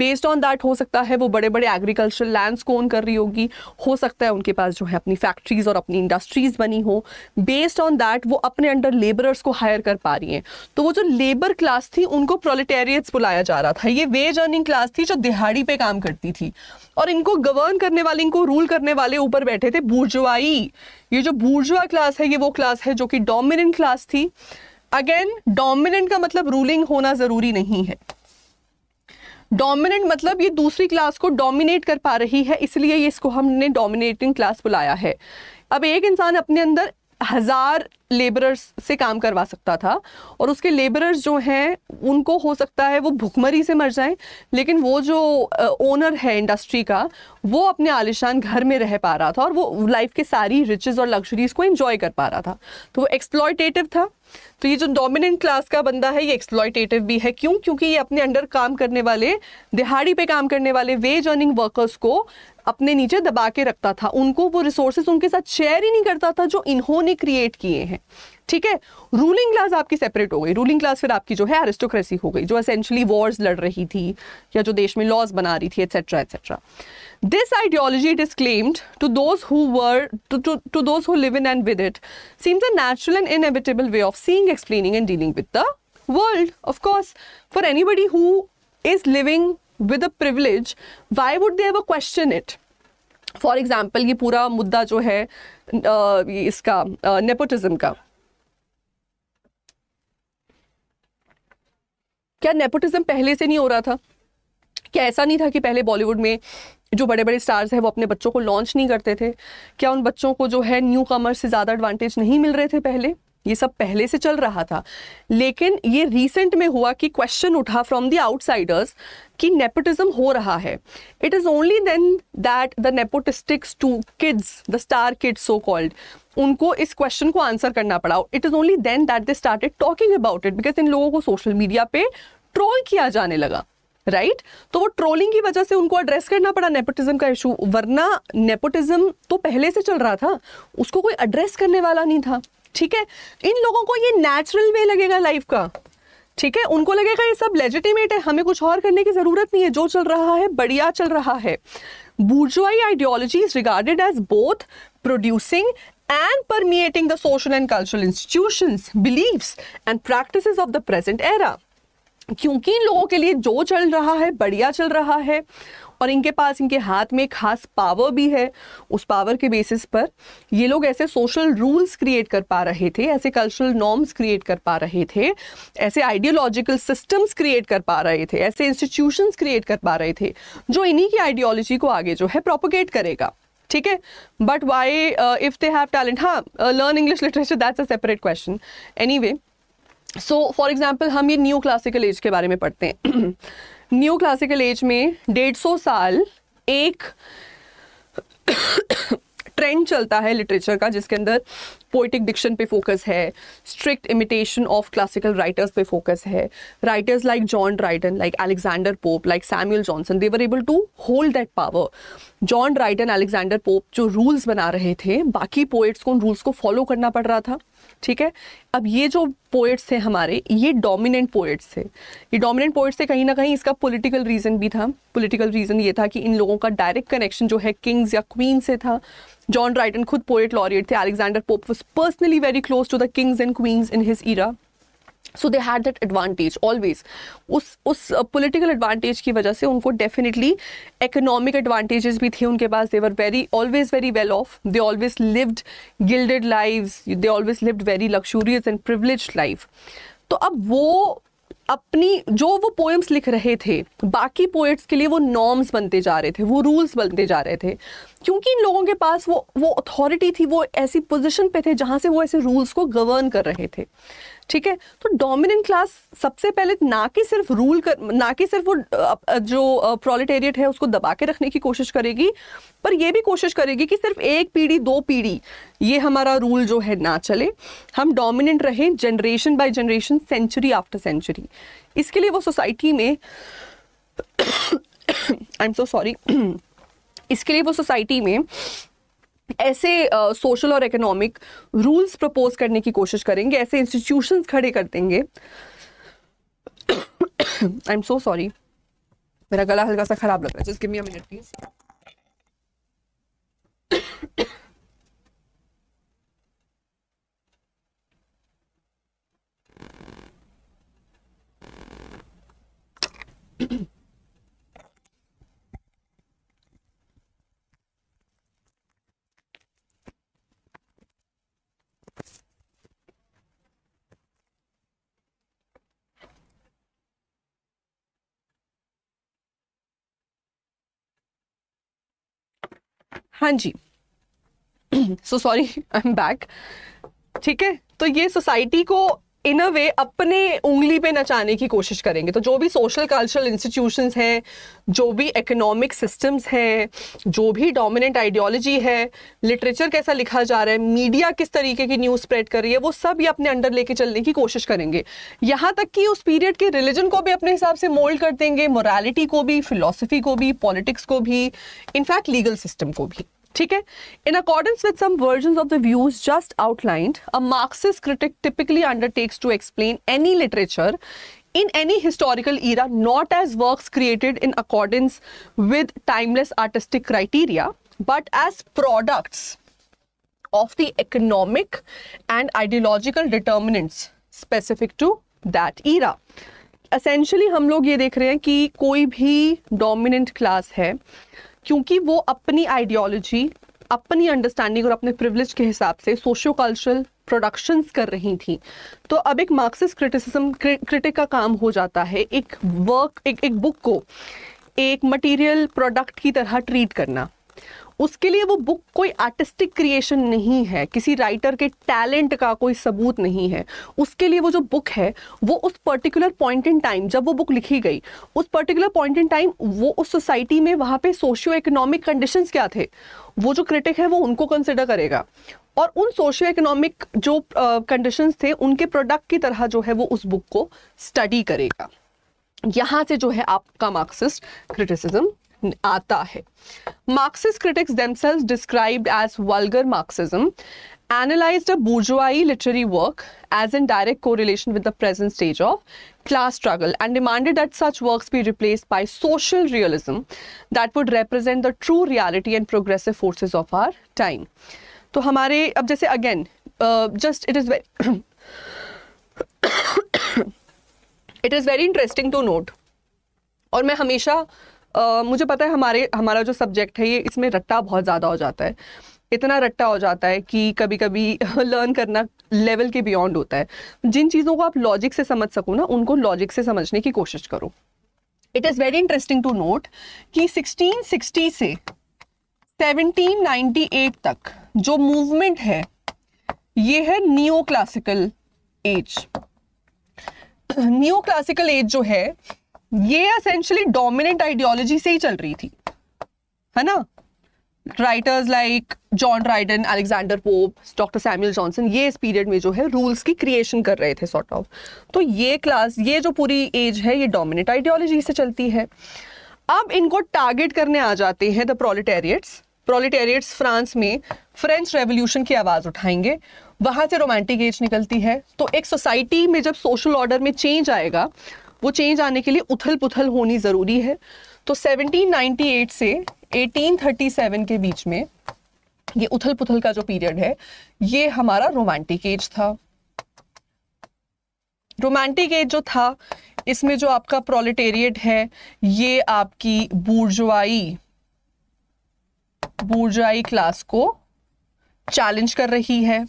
बेस्ड ऑन दैट हो सकता है वो बड़े बड़े एग्रीकल्चरल लैंड्स को ओन कर रही होगी हो सकता है उनके पास जो है अपनी फैक्ट्रीज और अपनी इंडस्ट्रीज बनी हो बेस्ड ऑन दैट वो अपने अंडर लेबरर्स को हायर कर पा रही हैं तो वो जो लेबर क्लास थी उनको प्रोलिटेरियट्स बुलाया जा रहा था ये वेज अर्निंग क्लास थी जो दिहाड़ी पे काम करती थी और इनको गवर्न करने वाले इनको रूल करने वाले ऊपर बैठे थे बुर्जुआई ये जो बूर्जुआ क्लास है ये वो क्लास है जो कि डोमिनेंट क्लास थी अगेन डोमिनेंट का मतलब रूलिंग होना ज़रूरी नहीं है डोमिनेंट मतलब ये दूसरी क्लास को डोमिनेट कर पा रही है इसलिए ये इसको हमने डोमिनेटिंग क्लास बुलाया है अब एक इंसान अपने अंदर हज़ार लेबरर्स से काम करवा सकता था और उसके लेबरर्स जो हैं उनको हो सकता है वो भुखमरी से मर जाएं लेकिन वो जो ओनर है इंडस्ट्री का वो अपने आलिशान घर में रह पा रहा था और वो लाइफ के सारी रिचेज़ और लग्जरीज़ को इन्जॉय कर पा रहा था तो वो एक्सप्लॉयटेटिव था तो ये जो डोमिनेंट क्लास का बंदा है ये एक्सप्लॉयटेटिव भी है क्यों क्योंकि ये अपने अंडर काम करने वाले दिहाड़ी पे काम करने वाले वेज अर्निंग वर्कर्स को अपने नीचे दबा के रखता था उनको वो रिसोर्सेज उनके साथ शेयर ही नहीं करता था जो इन्होंने क्रिएट किए हैं ठीक है रूलिंग क्लास आपकी सेपरेट हो गई रूलिंग क्लास फिर आपकी जो है एरिस्टोक्रेसी हो गई जो असेंशली वॉर्स लड़ रही थी या जो देश में लॉज बना रही थी etcetera etcetera this ideology it is claimed to those who live in and with it seems a natural and inevitable way of seeing explaining and dealing with the world of course for any who is living with a privilege why would they have question it for example ये पूरा मुद्दा जो है इसका nepotism का क्या nepotism पहले से नहीं हो रहा था क्या ऐसा नहीं था कि पहले बॉलीवुड में जो बड़े बड़े स्टार्स हैं वो अपने बच्चों को लॉन्च नहीं करते थे क्या उन बच्चों को जो है न्यू कमर से ज़्यादा एडवांटेज नहीं मिल रहे थे पहले ये सब पहले से चल रहा था लेकिन ये रिसेंट में हुआ कि क्वेश्चन उठा फ्रॉम द आउटसाइडर्स कि नेपोटिज्म हो रहा है it is only then that the nepotistics to kids the star kids so called उनको इस क्वेश्चन को आंसर करना पड़ा it is only then that they started talking about it because इन लोगों को सोशल मीडिया पे ट्रोल किया जाने लगा राइट right? तो वो ट्रोलिंग की वजह से उनको एड्रेस करना पड़ा नेपोटिज्म का इशू वरना नेपोटिज्म तो पहले से चल रहा था उसको कोई एड्रेस करने वाला नहीं था ठीक है इन लोगों को ये नेचुरल वे लगेगा लाइफ का ठीक है उनको लगेगा ये सब लेजिटिमेट है हमें कुछ और करने की ज़रूरत नहीं है जो चल रहा है बढ़िया चल रहा है bourgeois ideology is regarded as both producing and permeating the social and cultural institution beliefs, and practice of the present era क्योंकि इन लोगों के लिए जो चल रहा है बढ़िया चल रहा है और इनके पास इनके हाथ में खास पावर भी है उस पावर के बेसिस पर ये लोग ऐसे सोशल रूल्स क्रिएट कर पा रहे थे ऐसे कल्चरल नॉर्म्स क्रिएट कर पा रहे थे ऐसे आइडियोलॉजिकल सिस्टम्स क्रिएट कर पा रहे थे ऐसे इंस्टीट्यूशंस क्रिएट कर पा रहे थे जो इन्हीं की आइडियोलॉजी को आगे जो है प्रोपोगेट करेगा ठीक है but why if they have talent हाँ learn English literature that's a separate question any so for example हम ये न्यू क्लासिकल एज के बारे में पढ़ते हैं न्यू क्लासिकल एज में डेढ़ सौ साल एक ट्रेंड चलता है लिटरेचर का जिसके अंदर पोइटिक डिक्शन पे फोकस है strict imitation of classical writers पे फोकस है writers like John Dryden like Alexander Pope like Samuel Johnson they were able to hold that power John and Alexander Pope जो rules बना रहे थे बाकी poets को उन रूल्स को फॉलो करना पड़ रहा था ठीक है अब ये जो पोइट्स थे हमारे ये डोमिनेंट पोइट्स थे ये डोमिनेंट पोइट्स थे कहीं ना कहीं इसका पॉलिटिकल रीज़न भी था पॉलिटिकल रीज़न ये था कि इन लोगों का डायरेक्ट कनेक्शन जो है किंग्स या क्वीन से था जॉन राइटन खुद पोइट लॉरियट थे Alexander Pope was personally very close to the kings and queens in his era so they had that advantage always उस उस पोलिटिकल uh, एडवांटेज की वजह से उनको डेफिनेटली इकोनॉमिक एडवांटेजेस भी थे उनके पास they were very always very well off they always lived gilded life they always lived very luxurious and privilege life तो अब वो अपनी जो वो पोएम्स लिख रहे थे बाकी पोइट्स के लिए वो नॉर्म्स बनते जा रहे थे वो रूल्स बनते जा रहे थे क्योंकि इन लोगों के पास वो वो अथॉरिटी थी वो ऐसी पोजीशन पे थे जहाँ से वो ऐसे रूल्स को गवर्न कर रहे थे ठीक है तो डोमिनेंट क्लास सबसे पहले ना कि सिर्फ रूल कर ना कि सिर्फ वो जो प्रोलिटेरिएट है उसको दबा के रखने की कोशिश करेगी पर ये भी कोशिश करेगी कि सिर्फ एक पीढ़ी दो पीढ़ी ये हमारा रूल जो है ना चले हम डोमिनेंट रहें generation by generation century after century इसके लिए वो सोसाइटी में आई एम सो सॉरी इसके लिए वो सोसाइटी में ऐसे सोशल और इकोनॉमिक रूल्स प्रपोज करने की कोशिश करेंगे ऐसे इंस्टीट्यूशन खड़े कर देंगे आई एम सो सॉरी मेरा गला हल्का सा खराब लग रहा है just give me a minute please हाँ जी so sorry I am back ठीक है तो ये सोसाइटी को इन अ वे अपने उंगली पे नचाने की कोशिश करेंगे तो जो भी सोशल कल्चरल इंस्टीट्यूशंस हैं जो भी इकोनॉमिक सिस्टम्स हैं जो भी डोमिनेंट आइडियोलॉजी है लिटरेचर कैसा लिखा जा रहा है मीडिया किस तरीके की न्यूज़ स्प्रेड कर रही है वो सब ये अपने अंडर लेके चलने की कोशिश करेंगे यहाँ तक कि उस पीरियड के रिलीजन को भी अपने हिसाब से मोल्ड कर देंगे मोरालिटी को भी फिलोसफी को भी पॉलिटिक्स को भी इनफैक्ट लीगल सिस्टम को भी ठीक है in accordance with some version of the views just outlined a Marxist critic typically undertakes to explain any literature in any historical era not as work created in accordance with timeless artistic criteria but as products of the economic and ideological determinants specific to that era essentially हम लोग ये देख रहे हैं कि कोई भी dominant class है क्योंकि वो अपनी आइडियोलॉजी अपनी अंडरस्टैंडिंग और अपने प्रिविलेज के हिसाब से सोशो कल्चरल प्रोडक्शंस कर रही थी तो अब एक मार्क्सिस्ट क्रिटिसिज्म क्रिटिक का काम हो जाता है एक वर्क एक एक बुक को एक मटेरियल प्रोडक्ट की तरह ट्रीट करना उसके लिए वो बुक कोई आर्टिस्टिक क्रिएशन नहीं है किसी राइटर के टैलेंट का कोई सबूत नहीं है उसके लिए वो जो बुक है वो उस पर्टिकुलर पॉइंट इन टाइम जब वो बुक लिखी गई उस पर्टिकुलर पॉइंट इन टाइम वो उस सोसाइटी में वहाँ पे सोशियो इकोनॉमिक कंडीशन क्या थे वो जो क्रिटिक है वो उनको कंसिडर करेगा और उन सोशियो इकोनॉमिक जो कंडीशंस uh, थे उनके प्रोडक्ट की तरह जो है वो उस बुक को स्टडी करेगा यहाँ से जो है आपका मार्क्सिस्ट क्रिटिसिज्म आता है Marxist critics themselves described as vulgar Marxism analyse a bourgeois literary work as in direct को relation with the present stage of class struggle and demanded that such work be replace by social realism that would represent the true reality and progressive forces of our time तो हमारे अब जैसे again just it is it is very interesting to note और मैं हमेशा मुझे पता है हमारे हमारा जो सब्जेक्ट है ये इसमें रट्टा बहुत ज़्यादा हो जाता है इतना रट्टा हो जाता है कि कभी कभी लर्न करना लेवल के बियॉन्ड होता है जिन चीज़ों को आप लॉजिक से समझ सको ना उनको लॉजिक से समझने की कोशिश करो it is very interesting to note कि 1660 से 1798 तक जो मूवमेंट है ये है neo classical age new classical age जो है ये असेंशली डोमिनेंट आइडियोलॉजी से ही चल रही थी है ना writers like John Dryden Alexander Pope doctor Samuel Johnson ये इस पीरियड में जो है रूल्स की क्रिएशन कर रहे थे सॉर्ट ऑफ तो ये क्लास ये जो पूरी एज है ये डोमिनेट आइडियोलॉजी से चलती है अब इनको टारगेट करने आ जाते हैं द प्रोलिटेरियट्स प्रोलिटेरियट्स फ्रांस में फ्रेंच रेवोल्यूशन की आवाज़ उठाएंगे वहाँ से रोमांटिक एज निकलती है तो एक सोसाइटी में जब सोशल ऑर्डर में चेंज आएगा वो चेंज आने के लिए उथल पुथल होनी ज़रूरी है तो 1798 से 1837 के बीच में ये उथल पुथल का जो पीरियड है ये हमारा रोमांटिक एज था रोमांटिक एज जो था इसमें जो आपका प्रोलिटेरिएट है ये आपकी बुर्जुआई बुर्जुआई क्लास को चैलेंज कर रही है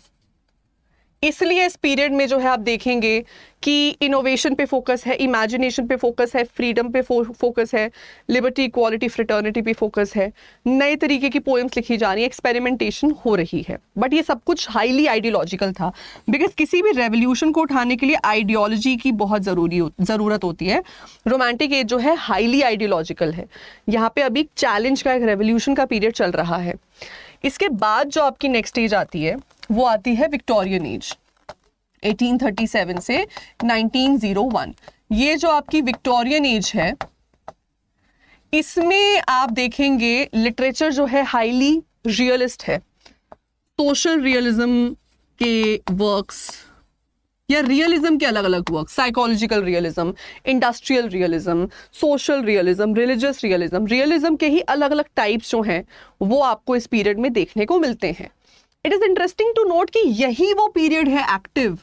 इसलिए इस पीरियड में जो है आप देखेंगे कि इनोवेशन पे फोकस है इमेजिनेशन पे फोकस है फ्रीडम पे फोकस है लिबर्टी इक्वालिटी फ्रिटर्निटी पे फोकस है नए तरीके की पोएम्स लिखी जा रही है एक्सपेरिमेंटेशन हो रही है बट ये सब कुछ हाईली आइडियोलॉजिकल था बिकॉज किसी भी रेवोल्यूशन को उठाने के लिए आइडियोलॉजी की बहुत ज़रूरी ज़रूरत होती है रोमांटिक एज जो है हाईली आइडियोलॉजिकल है यहाँ पे अभी चैलेंज का एक रेवोल्यूशन का पीरियड चल रहा है इसके बाद जो आपकी नेक्स्ट एज आती है वो आती है विक्टोरियन एज 1837 से 1901 ये जो आपकी विक्टोरियन एज है इसमें आप देखेंगे लिटरेचर जो है हाईली रियलिस्ट है सोशल रियलिज्म के वर्क्स या रियलिज्म के अलग अलग work psychological realism industrial realism social realism religious realism realism के ही अलग अलग टाइप्स जो हैं वो आपको इस पीरियड में देखने को मिलते हैं it is interesting to note कि यही वो पीरियड है एक्टिव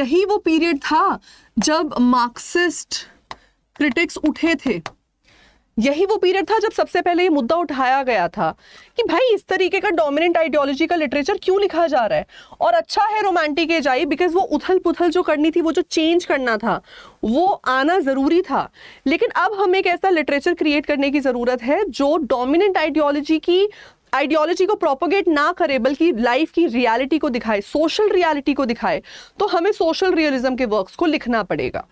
यही वो पीरियड था जब मार्क्सिस्ट क्रिटिक्स उठे थे यही वो पीरियड था जब सबसे पहले ये मुद्दा उठाया गया था कि भाई इस तरीके का डोमिनेंट आइडियोलॉजी का लिटरेचर क्यों लिखा जा रहा है और अच्छा है रोमांटिक एज आई बिकॉज वो उथल पुथल जो करनी थी वो जो चेंज करना था वो आना ज़रूरी था लेकिन अब हमें एक ऐसा लिटरेचर क्रिएट करने की ज़रूरत है जो डोमिनेंट आइडियोलॉजी की आइडियोलॉजी को प्रोपोगेट ना करे बल्कि लाइफ की रियलिटी को दिखाए सोशल रियलिटी को दिखाए तो हमें सोशल रियलिज्म के वर्क्स को लिखना पड़ेगा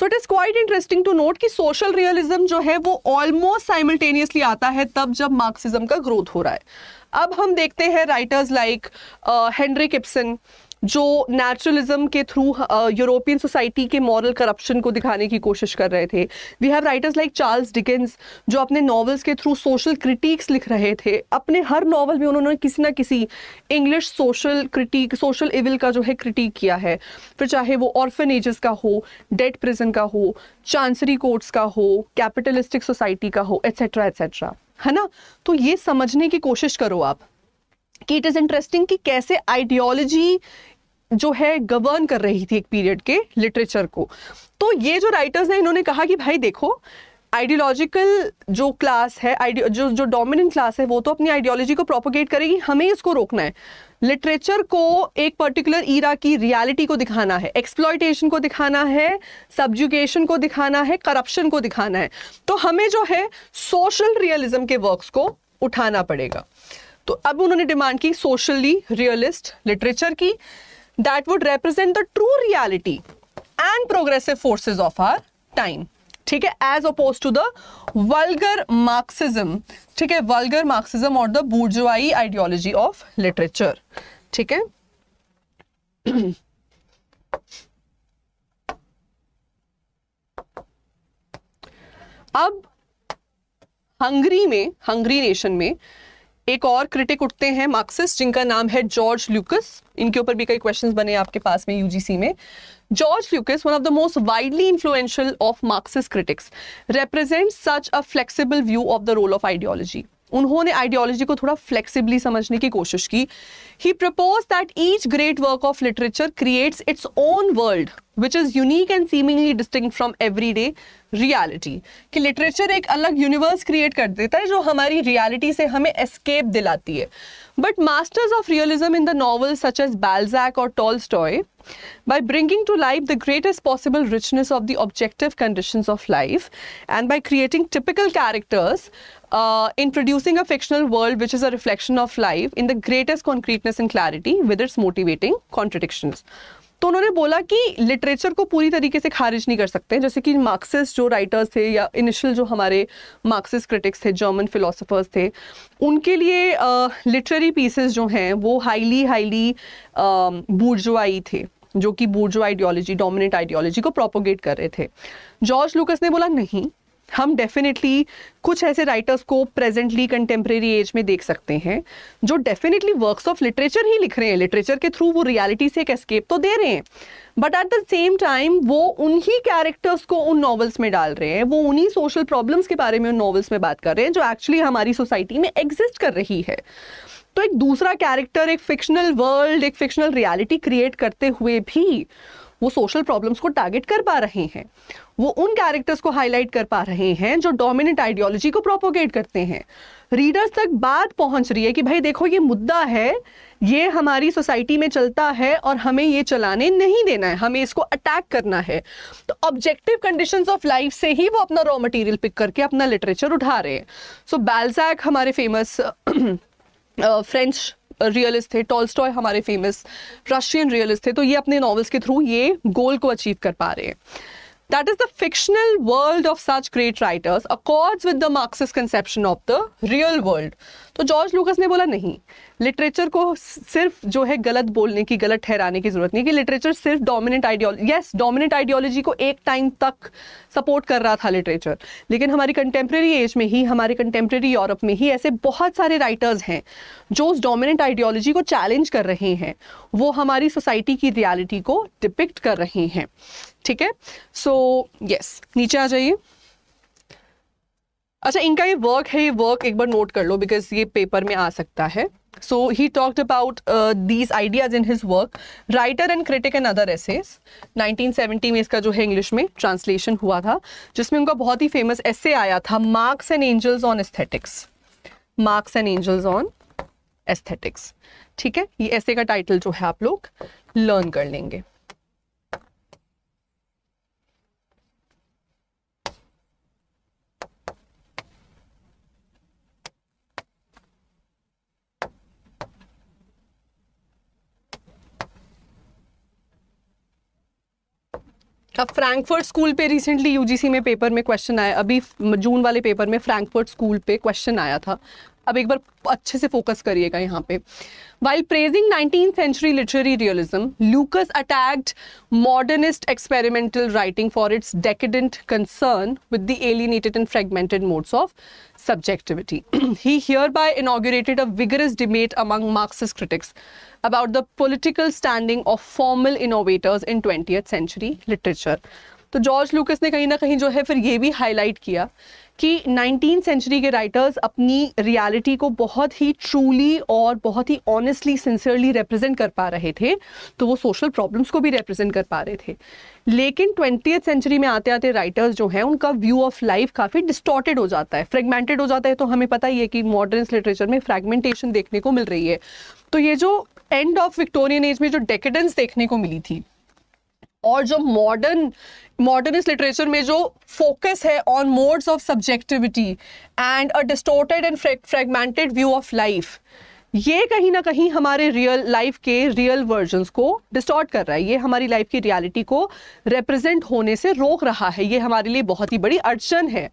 so it is quite interesting to note कि सोशल रियलिज्म जो है वो ऑलमोस्ट साइमल्टेनियसली आता है तब जब मार्क्सिज्म का ग्रोथ हो रहा है अब हम देखते हैं राइटर्स लाइक हेनरी किप्सन जो नेचुरलिज्म के थ्रू यूरोपियन सोसाइटी के मॉरल करप्शन को दिखाने की कोशिश कर रहे थे we have writers like Charles Dickens जो अपने नॉवल्स के थ्रू सोशल क्रिटिक्स लिख रहे थे अपने हर नॉवल में उन्होंने किसी ना किसी English social critic social evil का जो है क्रिटिक किया है फिर चाहे वो एजेस का हो डेट प्रिजन का हो चांसरी कोर्ट्स का हो कैपिटलिस्टिक सोसाइटी का हो एट्सेट्रा एट्सेट्रा है ना तो ये समझने की कोशिश करो आप कि इट इज़ इंटरेस्टिंग कि कैसे आइडियोलॉजी जो है गवर्न कर रही थी एक पीरियड के लिटरेचर को तो ये जो राइटर्स हैं इन्होंने कहा कि भाई देखो आइडियोलॉजिकल जो क्लास है जो जो डोमिनेंट क्लास है वो तो अपनी आइडियोलॉजी को प्रोपोगेट करेगी हमें इसको रोकना है लिटरेचर को एक पर्टिकुलर ईरा की रियलिटी को दिखाना है एक्सप्लॉयटेशन को दिखाना है सब्जुकेशन को दिखाना है करप्शन को दिखाना है तो हमें जो है सोशल रियलिज्म के वर्क्स को उठाना पड़ेगा तो अब उन्होंने डिमांड की सोशली रियलिस्ट लिटरेचर की that would represent the true reality and progressive forces of our time ठीक है as oppose to the Marxism ठीक है वल्गर मार्क्सिज्म और the bourgeois ideology of literature ठीक है अब हंगरी में हंगरी नेशन में एक और क्रिटिक उठते हैं मार्क्सिस जिनका नाम है जॉर्ज ल्यूकस इनके ऊपर भी कई क्वेश्चंस बने आपके पास में यूजीसी में George Lukacs one of the most widely influential of Marxist critics represent such a flexible view of the role of ideology उन्होंने आइडियोलॉजी को थोड़ा फ्लेक्सिबली समझने की कोशिश की he propose that each great work of literature creates its own world which is unique and seemingly distinct from everyday reality कि literature एक अलग यूनिवर्स क्रिएट कर देता है जो हमारी रियालिटी से हमें एस्केप दिलाती है but masters of realism in the novel such as Balzac और Tolstoy by bringing to life the greatest possible richness of the objective condition of life and by creating typical characters uh, in producing a fictional world which is a reflection of life in the greatest concreteness and clarity with its motivating contradictions. तो उन्होंने बोला कि literature को पूरी तरीके से खारिज नहीं कर सकते जैसे कि मार्क्सिस्ट जो राइटर्स थे या इनिशियल जो हमारे मार्क्सिस्ट क्रिटिक्स थे जर्मन फिलोसोफर्स थे उनके लिए लिटरेरी uh, पीसेस जो हैं वो हाईली हाईली बूर्जवाई थे जो कि बूर्जो आइडियोलॉजी डोमिनेंट आइडियोलॉजी को प्रोपोगेट कर रहे थे जॉर्ज लुकस ने बोला नहीं हम डेफिनेटली कुछ ऐसे राइटर्स को प्रेजेंटली कंटेम्प्रेरी एज में देख सकते हैं जो डेफिनेटली वर्क्स ऑफ लिटरेचर ही लिख रहे हैं लिटरेचर के थ्रू वो रियलिटी से एक एस्केप तो दे रहे हैं but at the same time वो उन्हीं कैरेक्टर्स को उन नॉवेल्स में डाल रहे हैं वो उन्हीं सोशल प्रॉब्लम्स के बारे में उन नॉवेल्स में बात कर रहे हैं जो एक्चुअली हमारी सोसाइटी में एग्जिस्ट कर रही है तो एक दूसरा कैरेक्टर एक फिक्शनल वर्ल्ड एक फिक्शनल रियलिटी क्रिएट करते हुए भी वो सोशल प्रॉब्लम्स को टारगेट कर पा रहे हैं वो उन कैरेक्टर्स को हाईलाइट कर पा रहे हैं जो डोमिनेंट आइडियोलॉजी को प्रोपोगेट करते हैं रीडर्स तक बात पहुंच रही है कि भाई देखो ये मुद्दा है ये हमारी सोसाइटी में चलता है और हमें ये चलाने नहीं देना है हमें इसको अटैक करना है तो ऑब्जेक्टिव कंडीशन ऑफ लाइफ से ही वो अपना रॉ मटेरियल पिक करके अपना लिटरेचर उठा रहे हैं सो so, बैल्जैक हमारे फेमस फ्रेंच रियलिस्ट थे टॉलस्टॉय हमारे फेमस रशियन रियलिस्ट थे तो ये अपने नॉवल्स के थ्रू ये गोल को अचीव कर पा रहे हैं that is the fictional world of such great writers accords with the Marxist conception of the real world तो जॉर्ज लूकस ने बोला नहीं लिटरेचर को सिर्फ जो है गलत बोलने की गलत ठहराने की जरूरत नहीं कि लिटरेचर सिर्फ dominant ideology yes dominant ideology को एक टाइम तक सपोर्ट कर रहा था लिटरेचर लेकिन हमारी कंटेम्प्रेरी एज में ही हमारे कंटेम्प्रेरी यूरोप में ही ऐसे बहुत सारे राइटर्स हैं जो उस डोमिनेंट आइडियोलॉजी को चैलेंज कर रहे हैं वो हमारी सोसाइटी की रियालिटी को डिपिक्ट कर रहे हैं ठीक है सो so, यस yes, नीचे आ जाइए अच्छा इनका ये वर्क है ये वर्क एक बार नोट कर लो बिकॉज ये पेपर में आ सकता है So he talked about uh, these ideas in his work, Writer and Critic and Other Essays. 1970 में इसका जो है इंग्लिश में ट्रांसलेशन हुआ था जिसमें उनका बहुत ही फेमस एसे आया था Marx and Engels on aesthetics Marx and Engels on aesthetics ठीक है ये ऐसे का टाइटल जो है आप लोग लर्न कर लेंगे अब फ्रैंकफर्ट स्कूल पे रिसेंटली यूजीसी में पेपर में क्वेश्चन आया अभी जून वाले पेपर में फ्रैंकफर्ट स्कूल पे क्वेश्चन आया था अब एक बार अच्छे से फोकस करिएगा यहाँ पे while praising nineteen century literary realism Lukacs attacked modernist experimental writing for its decadent concern with the alienated and fragmented modes of subjectivity he hereby inaugurated a vigorous debate among Marxist critics about the political standing of formal innovators in twenty century literature तो George Lukacs ने कहीं ना कहीं जो है फिर ये भी हाईलाइट किया कि नाइनटीन सेंचुरी के राइटर्स अपनी रियलिटी को बहुत ही ट्रूली और बहुत ही ऑनेस्टली सिंसियरली रिप्रेजेंट कर पा रहे थे तो वो सोशल प्रॉब्लम्स को भी रिप्रेजेंट कर पा रहे थे लेकिन ट्वेंटी सेंचुरी में आते आते राइटर्स जो हैं उनका व्यू ऑफ लाइफ काफ़ी डिस्टॉटेड हो जाता है फ्रेगमेंटेड हो जाता है तो हमें पता ही है कि मॉडर्न लिटरेचर में फ्रेगमेंटेशन देखने को मिल रही है तो ये जो एंड ऑफ विक्टोरियन एज में जो डेकेडेंस देखने को मिली थी और जो मॉडर्न मॉडर्न इस लिटरेचर में जो फोकस है on modes of subjectivity and a distorted and fragmented view of life ये कहीं ना कहीं हमारे रियल लाइफ के रियल वर्जन्स को डिस्टॉर्ट कर रहा है ये हमारी लाइफ की रियलिटी को रिप्रेजेंट होने से रोक रहा है ये हमारे लिए बहुत ही बड़ी अड़चन है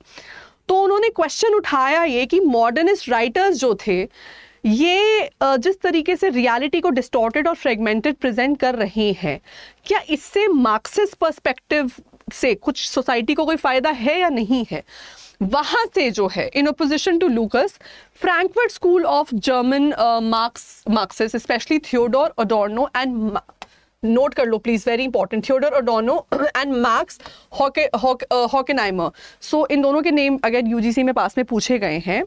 तो उन्होंने क्वेश्चन उठाया ये कि मॉडर्निस्ट राइटर्स जो थे ये जिस तरीके से रियलिटी को डिस्टॉर्टेड और फ्रेगमेंटेड प्रेजेंट कर रहे हैं क्या इससे मार्क्सिस्ट पर्सपेक्टिव से कुछ सोसाइटी को कोई फ़ायदा है या नहीं है वहाँ से जो है in opposition to Lukacs Frankfurt school of German Marx Marxist specially Theodor Adorno and note कर लो please very important Theodor Adorno and Max Horkheimer so इन दोनों के नेम अगर यूजीसी में पास में पूछे गए हैं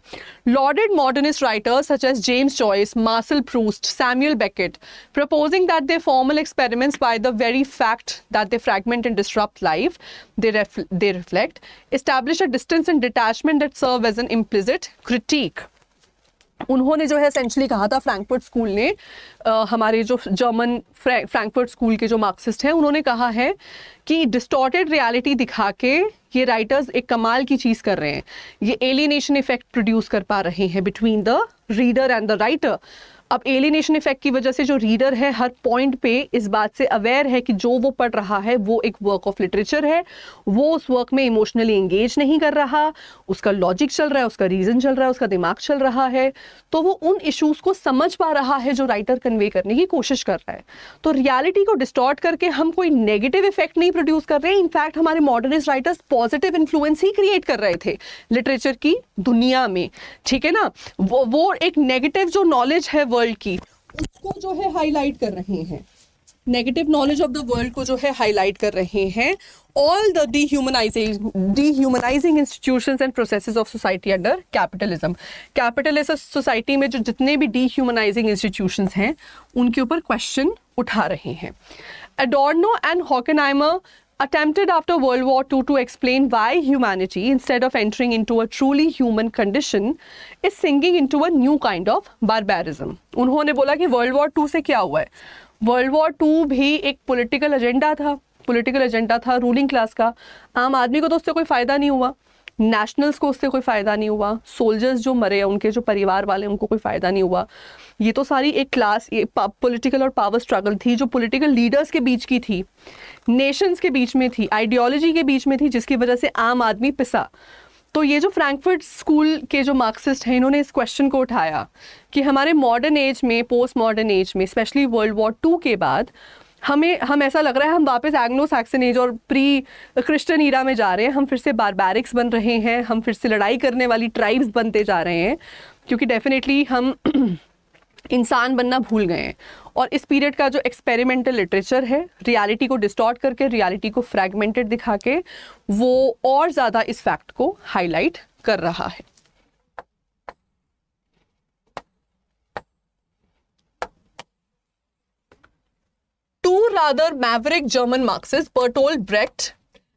lauded modernist writers such as James Joyce Marcel Proust Samuel Beckett proposing that they formal experiments by the very fact that they fragment and disrupt life they reflect they a distance and detachment that serve as an implicit critique उन्होंने जो है सेंचुअली कहा था Frankfurt school ने आ, हमारे जो German Frankfurt school के जो मार्क्सिस्ट हैं उन्होंने कहा है कि डिस्टॉर्टेड रियलिटी दिखा के ये राइटर्स एक कमाल की चीज़ कर रहे हैं ये एलिनेशन इफेक्ट प्रोड्यूस कर पा रहे हैं between the reader and the writer अब एलिनेशन इफेक्ट की वजह से जो रीडर है हर पॉइंट पे इस बात से अवेयर है कि जो वो पढ़ रहा है वो एक वर्क ऑफ लिटरेचर है वो उस वर्क में इमोशनली एंगेज नहीं कर रहा उसका लॉजिक चल रहा है उसका रीज़न चल रहा है उसका दिमाग चल रहा है तो वो उन इशूज़ को समझ पा रहा है जो राइटर कन्वे करने की कोशिश कर रहा है तो रियालिटी को डिस्टॉर्ट करके हम कोई नेगेटिव इफेक्ट नहीं प्रोड्यूस कर रहे हैं इनफैक्ट हमारे मॉडर्निस्ट राइटर्स पॉजिटिव इन्फ्लुएंस ही क्रिएट कर रहे थे लिटरेचर की दुनिया में ठीक है ना वो, वो एक नेगेटिव जो नॉलेज है वो वर्ल्ड की उसको जो है हाईलाइट कर रहे हैं negative knowledge of the world को जो है हाईलाइट कर रहे हैं all the dehumanising institution and process of society under capitalism capitalist society में जो जितने भी डी ह्यूमनाइजिंग इंस्टीट्यूशन हैं उनके ऊपर क्वेश्चन उठा रहे हैं Adorno and Horkheimer attempted after World War II to explain why humanity, instead of entering into a truly human condition, is sinking into a new kind of barbarism. उन्होंने बोला कि World War to से क्या हुआ है World War to भी एक political agenda था political agenda था ruling class का आम आदमी को तो उससे कोई फ़ायदा नहीं हुआ नेशनल्स को उससे कोई फ़ायदा नहीं हुआ सोल्जर्स जो मरे हैं उनके जो परिवार वाले उनको कोई फ़ायदा नहीं हुआ ये तो सारी एक क्लास ये पॉलिटिकल और पावर स्ट्रगल थी जो पॉलिटिकल लीडर्स के बीच की थी नेशंस के बीच में थी आइडियोलॉजी के बीच में थी जिसकी वजह से आम आदमी पिसा तो ये जो फ्रैंकफर्ट स्कूल के जो मार्क्सिस्ट हैं इन्होंने इस क्वेश्चन को उठाया कि हमारे मॉडर्न एज में पोस्ट मॉडर्न एज में स्पेशली वर्ल्ड वॉर टू के बाद हमें हम ऐसा लग रहा है हम वापस एग्नो सैक्सन एज और प्री क्रिश्चियन ईरा में जा रहे हैं हम फिर से बारबैरिक्स बन रहे हैं हम फिर से लड़ाई करने वाली ट्राइब्स बनते जा रहे हैं क्योंकि डेफिनेटली हम इंसान बनना भूल गए हैं और इस पीरियड का जो एक्सपेरिमेंटल लिटरेचर है रियलिटी को डिस्टॉर्ट करके रियलिटी को फ्रैगमेंटेड दिखा के वो और ज़्यादा इस फैक्ट को हाईलाइट कर रहा है two rather maverick German Marxists, Bertolt Brecht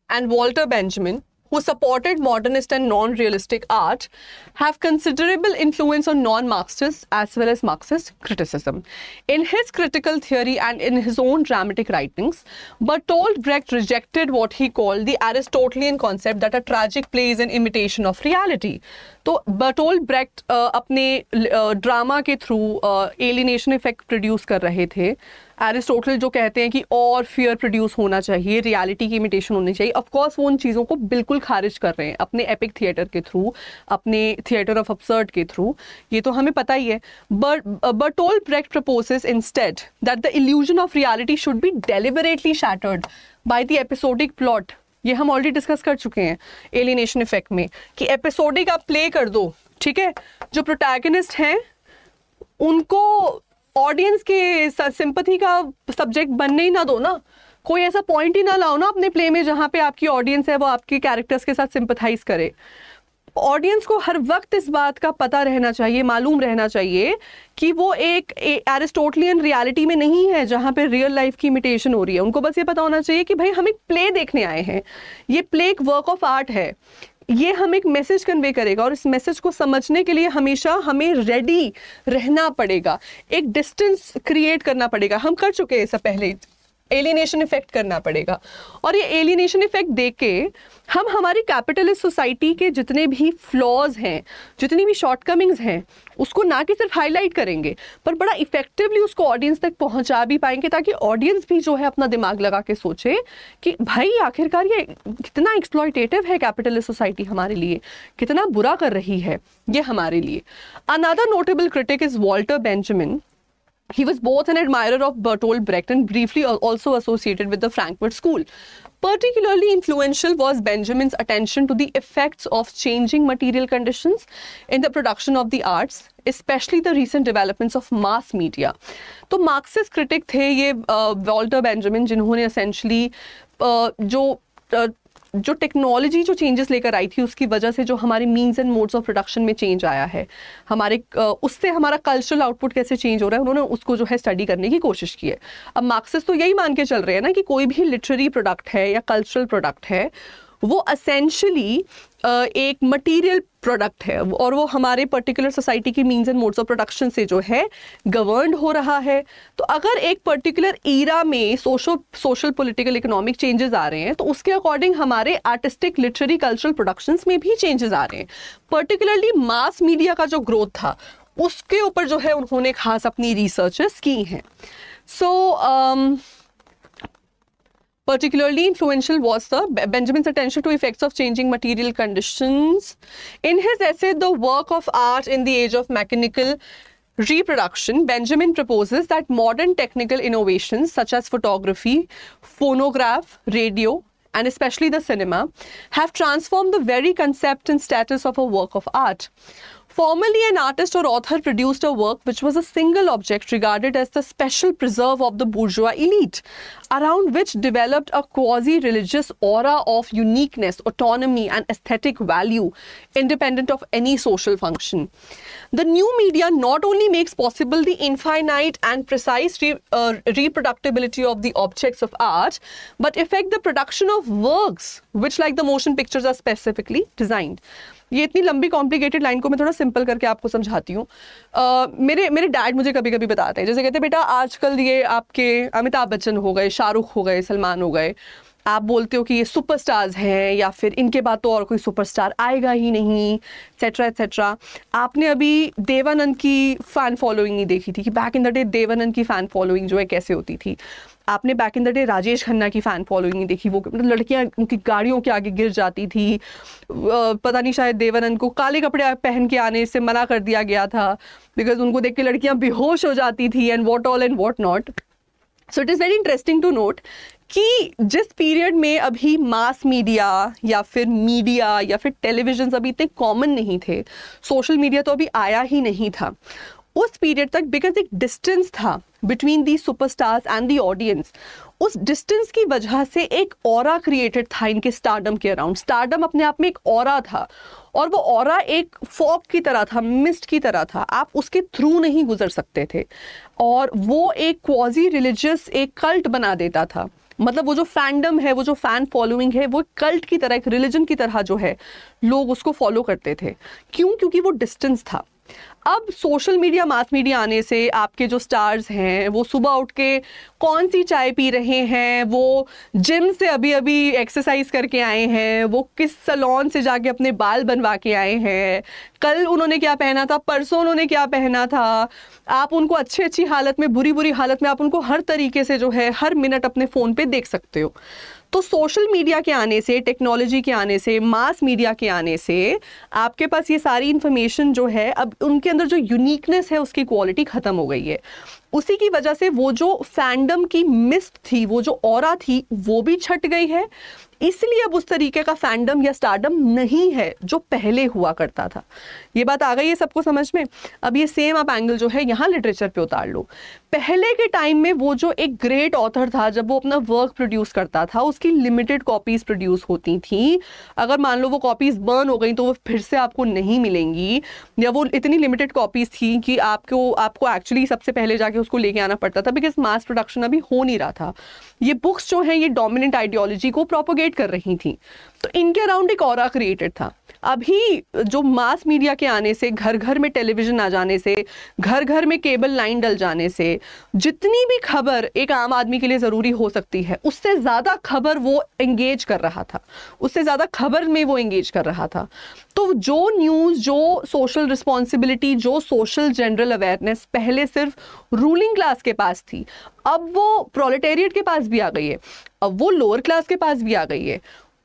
and Walter Benjamin, who supported modernist and non-realistic art, have considerable influence on non-Marxists as well as Marxist criticism. In his critical theory and in his own dramatic writings, Bertolt Brecht rejected what he called the Aristotelian concept that a tragic play is an imitation of reality. तो Bertolt Brecht uh, अपने drama uh, के through alienation effect produce कर रहे थे Aristotle जो कहते हैं कि और फियर प्रोड्यूस होना चाहिए रियलिटी की इमिटेशन होनी चाहिए ऑफकोर्स वो उन चीज़ों को बिल्कुल खारिज कर रहे हैं अपने एपिक थिएटर के थ्रू अपने थिएटर ऑफ अपसर्ड के थ्रू ये तो हमें पता ही है but Bertolt Brecht proposes instead that the illusion of reality should be deliberately shattered by the episodic plot ये हम ऑलरेडी डिस्कस कर चुके हैं एलिनेशन इफेक्ट में कि एपिसोडिक आप प्ले कर दो ठीक है जो प्रोटैगनिस्ट हैं उनको ऑडियंस के सिंपथी का सब्जेक्ट बनने ही ना दो ना कोई ऐसा पॉइंट ही ना लाओ ना अपने प्ले में जहाँ पे आपकी ऑडियंस है वो आपके कैरेक्टर्स के साथ सिंपथाइज करे ऑडियंस को हर वक्त इस बात का पता रहना चाहिए मालूम रहना चाहिए कि वो एक एरिस्टोटलियन रियलिटी में नहीं है जहाँ पे रियल लाइफ की इमिटेशन हो रही है उनको बस ये पता होना चाहिए कि भाई हम एक प्ले देखने आए हैं ये प्ले एक वर्क ऑफ आर्ट है ये हम एक मैसेज कन्वे करेगा और इस मैसेज को समझने के लिए हमेशा हमें रेडी रहना पड़ेगा एक डिस्टेंस क्रिएट करना पड़ेगा हम कर चुके हैं सब पहले एलिनेशन इफेक्ट करना पड़ेगा और ये एलिनेशन इफेक्ट देख के हम हमारी कैपिटलिस्ट सोसाइटी के जितने भी फ्लॉज हैं जितनी भी शॉर्टकमिंग्स हैं उसको ना कि सिर्फ हाईलाइट करेंगे पर बड़ा इफेक्टिवली उसको ऑडियंस तक पहुंचा भी पाएंगे ताकि ऑडियंस भी जो है अपना दिमाग लगा के सोचे कि भाई आखिरकार ये कितना एक्सप्लॉयटेटिव है कैपिटलिस्ट सोसाइटी हमारे लिए कितना बुरा कर रही है ये हमारे लिए another notable critic is Walter Benjamin He was both an admirer of Bertolt Brecht and briefly also associated with the Frankfurt School. Particularly influential was Benjamin's attention to the effects of changing material conditions in the production of the arts, especially the recent developments of mass media. तो मार्क्सिस्ट critic uh, Walter Benjamin, essentially Benjamin जिन्होंने essentially जो uh, जो technology जो changes लेकर आई थी उसकी वजह से जो हमारे means and modes of production में चेंज आया है हमारे उससे हमारा कल्चरल आउटपुट कैसे चेंज हो रहा है उन्होंने उसको जो है स्टडी करने की कोशिश की है अब मार्क्सिस तो यही मान के चल रहे हैं ना कि कोई भी लिटरेरी प्रोडक्ट है या कल्चरल प्रोडक्ट है वो असेंशली एक मटेरियल प्रोडक्ट है और वो हमारे पर्टिकुलर सोसाइटी की means and modes of production से जो है गवर्न हो रहा है तो अगर एक पर्टिकुलर ईरा में socio social political economic changes आ रहे हैं तो उसके अकॉर्डिंग हमारे आर्टिस्टिक लिटरेरी कल्चरल प्रोडक्शंस में भी चेंजेस आ रहे हैं पर्टिकुलरली मास मीडिया का जो ग्रोथ था उसके ऊपर जो है उन्होंने खास अपनी रिसर्चेस की हैं सो so, um, Particularly influential was the Benjamin's attention to effects of changing material conditions. In his essay, The Work of Art in the Age of Mechanical reproduction, Benjamin proposes that modern technical innovations such as photography, phonograph, radio, and especially the cinema have transformed the very concept and status of a work of art. Formerly, an artist or author produced a work which was a single object regarded as the special preserve of the bourgeois elite, around which developed a quasi religious aura of uniqueness, autonomy, and aesthetic value, independent of any social function. The new media not only makes possible the infinite and precise re uh, reproductibility of the objects of art, but affect the production of works which, like the motion pictures, are specifically designed. ये इतनी लंबी complicated line को मैं थोड़ा simple करके आपको समझाती हूँ uh, मेरे मेरे डैड मुझे कभी कभी बताते हैं जैसे कहते हैं बेटा आजकल ये आपके अमिताभ बच्चन हो गए शाहरुख हो गए सलमान हो गए आप बोलते हो कि ये सुपरस्टार्स हैं या फिर इनके बाद तो और कोई सुपरस्टार आएगा ही नहीं एक्सेट्रा एक्सेट्रा आपने अभी देवानंद की फ़ैन फॉलोइंग ही देखी थी कि back in the day Devanand की फ़ैन फॉलोइंग जो है कैसे होती थी आपने back in the day Rajesh Khanna की फ़ैन फॉलोइंग देखी वो मतलब लड़कियाँ उनकी गाड़ियों के आगे गिर जाती थी पता नहीं शायद देवानंद को काले कपड़े पहन के आने से मना कर दिया गया था बिकॉज उनको देख के लड़कियाँ बेहोश हो जाती थी and what all and what not so it is very interesting to note कि जिस पीरियड में अभी मास मीडिया या फिर मीडिया या फिर टेलीविजन अभी इतने कॉमन नहीं थे सोशल मीडिया तो अभी आया ही नहीं था उस पीरियड तक बिकॉज एक डिस्टेंस था between the superstars and the audience उस डिस्टेंस की वजह से एक और क्रिएटेड था इनके स्टारडम के अराउंड स्टारडम अपने आप में एक और था और वो और एक फॉक की तरह था मिस्ट की तरह था आप उसके थ्रू नहीं गुजर सकते थे और वो एक क्वाजी रिलीजियस एक कल्ट बना देता था मतलब वो जो फैंडम है वो जो फैन फॉलोइंग है वो कल्ट की तरह एक रिलीजन की तरह जो है लोग उसको फॉलो करते थे क्यों क्योंकि वो डिस्टेंस था अब सोशल मीडिया मास मीडिया आने से आपके जो स्टार्स हैं वो सुबह उठ के कौन सी चाय पी रहे हैं वो जिम से अभी अभी एक्सरसाइज करके आए हैं वो किस सलोन से जाके अपने बाल बनवा के आए हैं कल उन्होंने क्या पहना था परसों उन्होंने क्या पहना था आप उनको अच्छी अच्छी हालत में बुरी बुरी हालत में आप उनको हर तरीके से जो है हर मिनट अपने फ़ोन पर देख सकते हो तो सोशल मीडिया के आने से टेक्नोलॉजी के आने से मास मीडिया के आने से आपके पास ये सारी इन्फॉर्मेशन जो है अब उनके अंदर जो यूनिकनेस है उसकी क्वालिटी ख़त्म हो गई है उसी की वजह से वो जो फैंडम की मिस थी वो जो और थी वो भी छट गई है इसलिए अब उस तरीके का फैंडम या स्टार्डम नहीं है जो पहले हुआ करता था ये बात आ गई है सबको समझ में अब ये सेम आप एंगल जो है यहाँ लिटरेचर पे उतार लो पहले के टाइम में वो जो एक ग्रेट ऑथर था जब वो अपना वर्क प्रोड्यूस करता था उसकी लिमिटेड कॉपीज़ प्रोड्यूस होती थी अगर मान लो वो कॉपीज़ बर्न हो गई तो वो फिर से आपको नहीं मिलेंगी या वो इतनी लिमिटेड कॉपीज़ थी कि आपको आपको एक्चुअली सबसे पहले जाके उसको लेके आना पड़ता था बिकॉज मास प्रोडक्शन अभी हो नहीं रहा था ये बुक्स जो हैं ये डोमिनेंट आइडियोलॉजी को प्रोपोगेट कर रही थी तो इनके अराउंड एक और क्रिएटेड था अभी जो मास मीडिया के आने से घर घर में टेलीविज़न आ जाने से घर घर में केबल लाइन डल जाने से जितनी भी खबर एक आम आदमी के लिए ज़रूरी हो सकती है उससे ज़्यादा खबर वो एंगेज कर रहा था उससे ज़्यादा खबर में वो एंगेज कर रहा था तो जो न्यूज़ जो सोशल रिस्पॉन्सिबिलिटी जो सोशल जनरल अवेयरनेस पहले सिर्फ रूलिंग क्लास के पास थी अब वो प्रोलेटेरिएट के पास भी आ गई है अब वो लोअर क्लास के पास भी आ गई है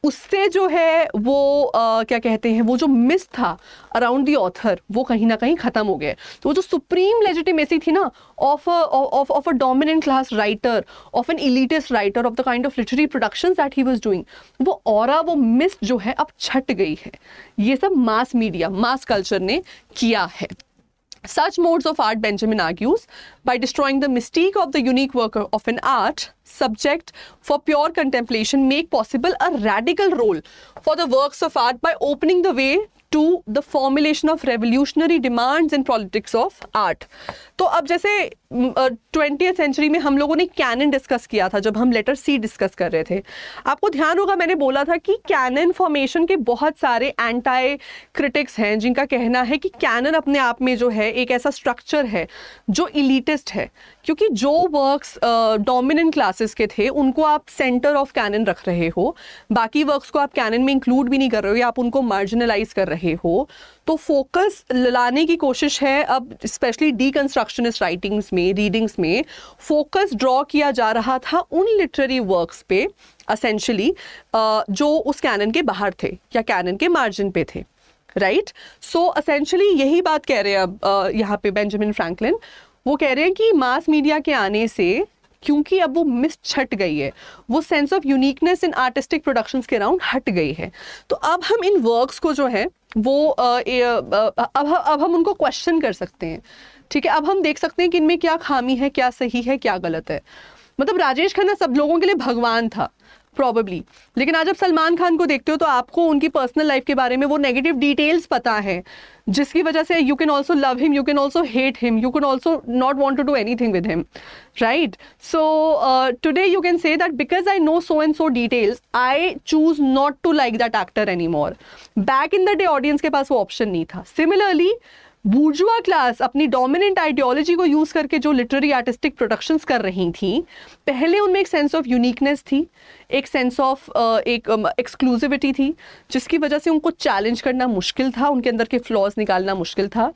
उससे जो है वो आ, क्या कहते हैं वो जो मिस था अराउंड दी ऑथर वो कहीं ना कहीं ख़त्म हो गया तो वो जो सुप्रीम लेजिटिमेसी थी ना of of of a dominant class writer of an elitist writer of the kind of literary production that he was doing वो और वो मिस जो है अब छट गई है ये सब मास मीडिया मास कल्चर ने किया है Such modes of art, Benjamin argues, by destroying the mystique of the unique work of an art subject for pure contemplation, make possible a radical role for the works of art by opening the way to the formulation of revolutionary demands in politics of art. So, अब twenty century में हम लोगों ने cannon discuss किया था जब हम letter सी discuss कर रहे थे आपको ध्यान होगा मैंने बोला था कि कैनन फॉर्मेशन के बहुत सारे एंटाई क्रिटिक्स हैं जिनका कहना है कि कैनन अपने आप में जो है एक ऐसा स्ट्रक्चर है जो इलीटिस्ट है क्योंकि जो वर्क्स डोमिनेंट क्लासेस के थे उनको आप सेंटर ऑफ कैनन रख रहे हो बाकी वर्क्स को आप कैनन में इंक्लूड भी नहीं कर रहे हो या आप उनको मार्जिनलाइज कर रहे हो तो फोकस लाने की कोशिश है अब स्पेशली डीकंस्ट्रक्शनिस्ट राइटिंग्स में रीडिंग्स में फोकस ड्रॉ किया जा रहा था उन लिटरेरी वर्क्स पे असेंशली जो उस कैनन के बाहर थे या कैनन के मार्जिन पे थे राइट सो असेंशली यही बात कह रहे हैं अब यहाँ पे बेंजामिन फ्रैंकलिन वो कह रहे हैं कि मास मीडिया के आने से क्योंकि अब वो मिस छट गई है वो sense of uniqueness in artistic production के अराउंड हट गई है तो अब हम इन वर्क्स को जो है वो अब अब हम उनको क्वेश्चन कर सकते हैं ठीक है अब हम देख सकते हैं कि इनमें क्या खामी है क्या सही है क्या गलत है मतलब राजेश खन्ना सब लोगों के लिए भगवान था प्रॉबली लेकिन आज आप सलमान खान को देखते हो तो आपको उनकी पर्सनल लाइफ के बारे में वो नेगेटिव डिटेल्स पता है जिसकी वजह से you can also love him you can also hate him you can also not want to do anything with him right so today you can say that because I know so and so details I choose not to like that actor any more back in the day audience के पास वो option नहीं था similarly bourgeois class अपनी dominant ideology को use करके जो literary artistic productions कर रही थी पहले उनमें एक सेंस ऑफ यूनिकनेस थी एक सेंस ऑफ एक एक्सक्लूसिविटी थी जिसकी वजह से उनको चैलेंज करना मुश्किल था उनके अंदर के फ्लॉज निकालना मुश्किल था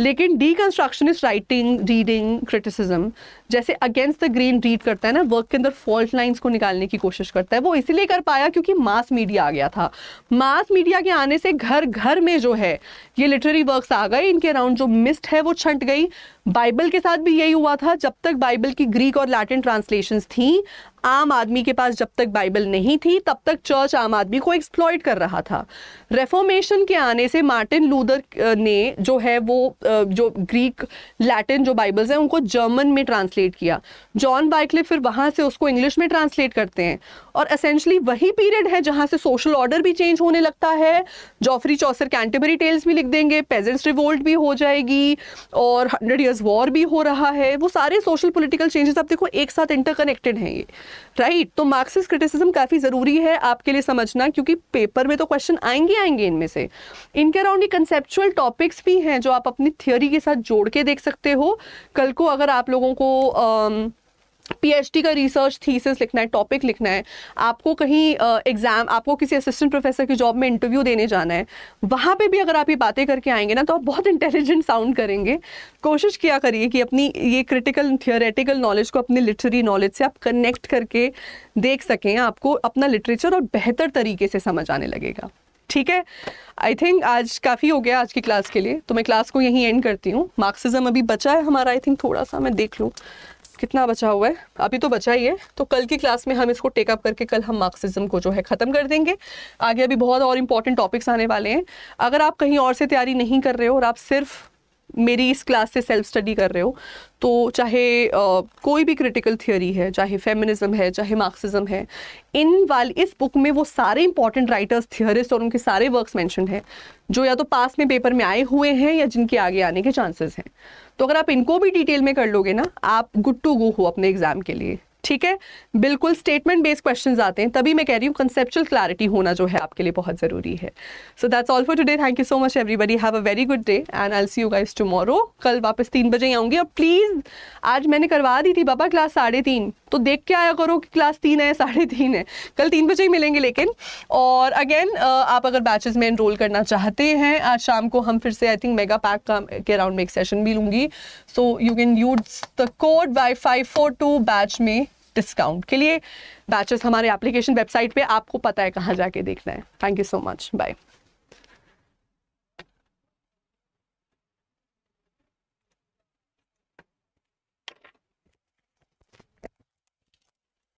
लेकिन डीकन्स्ट्रक्शनिस्ट राइटिंग रीडिंग क्रिटिसिज्म जैसे अगेंस्ट द ग्रेन रीड करता है ना वर्क के अंदर फॉल्ट लाइन्स को निकालने की कोशिश करता है वो इसीलिए कर पाया क्योंकि मास मीडिया आ गया था मास मीडिया के आने से घर घर में जो है ये लिटरेरी वर्क्स आ गए इनके अराउंड जो मिस्ट है वो छंट गई बाइबल के साथ भी यही हुआ था जब तक बाइबल की ग्रीक और लैटिन ट्रांसलेशंस थी आम आदमी के पास जब तक बाइबल नहीं थी तब तक चर्च आम आदमी को एक्सप्लॉयट कर रहा था रेफॉर्मेशन के आने से मार्टिन लूदर ने जो है वो जो ग्रीक लैटिन जो बाइबल्स हैं उनको जर्मन में ट्रांसलेट ट्रांसलेट किया जॉन बाइकले फिर वहां से उसको इंग्लिश में ट्रांसलेट करते हैं और असेंशली वही पीरियड है जहाँ से सोशल ऑर्डर भी चेंज होने लगता है जॉफरी चौसर कैंटेबरी टेल्स भी लिख देंगे पेजेंट्स रिवोल्ट भी हो जाएगी और हंड्रेड ईयर्स वॉर भी हो रहा है वो सारे सोशल पोलिटिकल चेंजेस आप देखो एक साथ इंटरकनेक्टेड हैं ये राइट तो मार्क्सिस्ट क्रिटिसिज्म काफ़ी ज़रूरी है आपके लिए समझना क्योंकि पेपर में तो क्वेश्चन आएंगे आएंगे इनमें से इनके अराउंड ये कंसेप्चुअल टॉपिक्स भी हैं जो आप अपनी थियोरी के साथ जोड़ के देख सकते हो कल को अगर आप लोगों को पीएचडी का रिसर्च थीसिस लिखना है टॉपिक लिखना है आपको कहीं एग्जाम uh, आपको किसी असिस्टेंट प्रोफेसर की जॉब में इंटरव्यू देने जाना है वहाँ पे भी अगर आप ये बातें करके आएंगे ना तो आप बहुत इंटेलिजेंट साउंड करेंगे कोशिश किया करिए कि अपनी ये क्रिटिकल थियोरेटिकल नॉलेज को अपने लिटरेरी नॉलेज से आप कनेक्ट करके देख सकें आपको अपना लिटरेचर और बेहतर तरीके से समझ आने लगेगा ठीक है आई थिंक आज काफ़ी हो गया आज की क्लास के लिए तो मैं क्लास को यहीं एंड करती हूँ मार्क्सिज्म अभी बचा है हमारा आई थिंक थोड़ा सा मैं देख लूँ कितना बचा हुआ है अभी तो बचा ही है तो कल की क्लास में हम इसको टेकअप करके कल हम मार्क्सिज्म को जो है ख़त्म कर देंगे आगे अभी बहुत और इम्पॉर्टेंट टॉपिक्स आने वाले हैं अगर आप कहीं और से तैयारी नहीं कर रहे हो और आप सिर्फ मेरी इस क्लास से सेल्फ स्टडी कर रहे हो तो चाहे आ, कोई भी क्रिटिकल थियोरी है चाहे फेमिनिज्म है चाहे मार्क्सिज्म है इन वाल इस बुक में वो सारे इंपॉर्टेंट राइटर्स थियोरिस्ट और उनके सारे वर्क्स मेंशन हैं जो या तो पास में पेपर में आए हुए हैं या जिनके आगे आने के चांसेस हैं तो अगर आप इनको भी डिटेल में कर लोगे ना आप गुड टू गो हो अपने एग्जाम के लिए ठीक है बिल्कुल स्टेटमेंट बेस्ड क्वेश्चन आते हैं तभी मैं कह रही हूँ कंसेप्चुअल क्लैरिटी होना जो है आपके लिए बहुत ज़रूरी है so that's all for today thank you so much everybody have a very good day and I see you guys tomorrow कल वापस तीन बजे ही और प्लीज़ आज मैंने करवा दी थी बाबा क्लास साढ़े तीन तो देख के आया करो कि क्लास तीन है साढ़े तीन है कल तीन बजे ही मिलेंगे लेकिन और अगेन आप अगर बैचेस में एनरोल करना चाहते हैं आज शाम को हम फिर से आई थिंक मेगा पैक का के अराउंड में एक सेशन भी लूँगी so you can use the code Y five four two batch में डिस्काउंट के लिए बैचेस हमारे एप्लीकेशन वेबसाइट पे आपको पता है कहाँ जाके देखना है thank you so much bye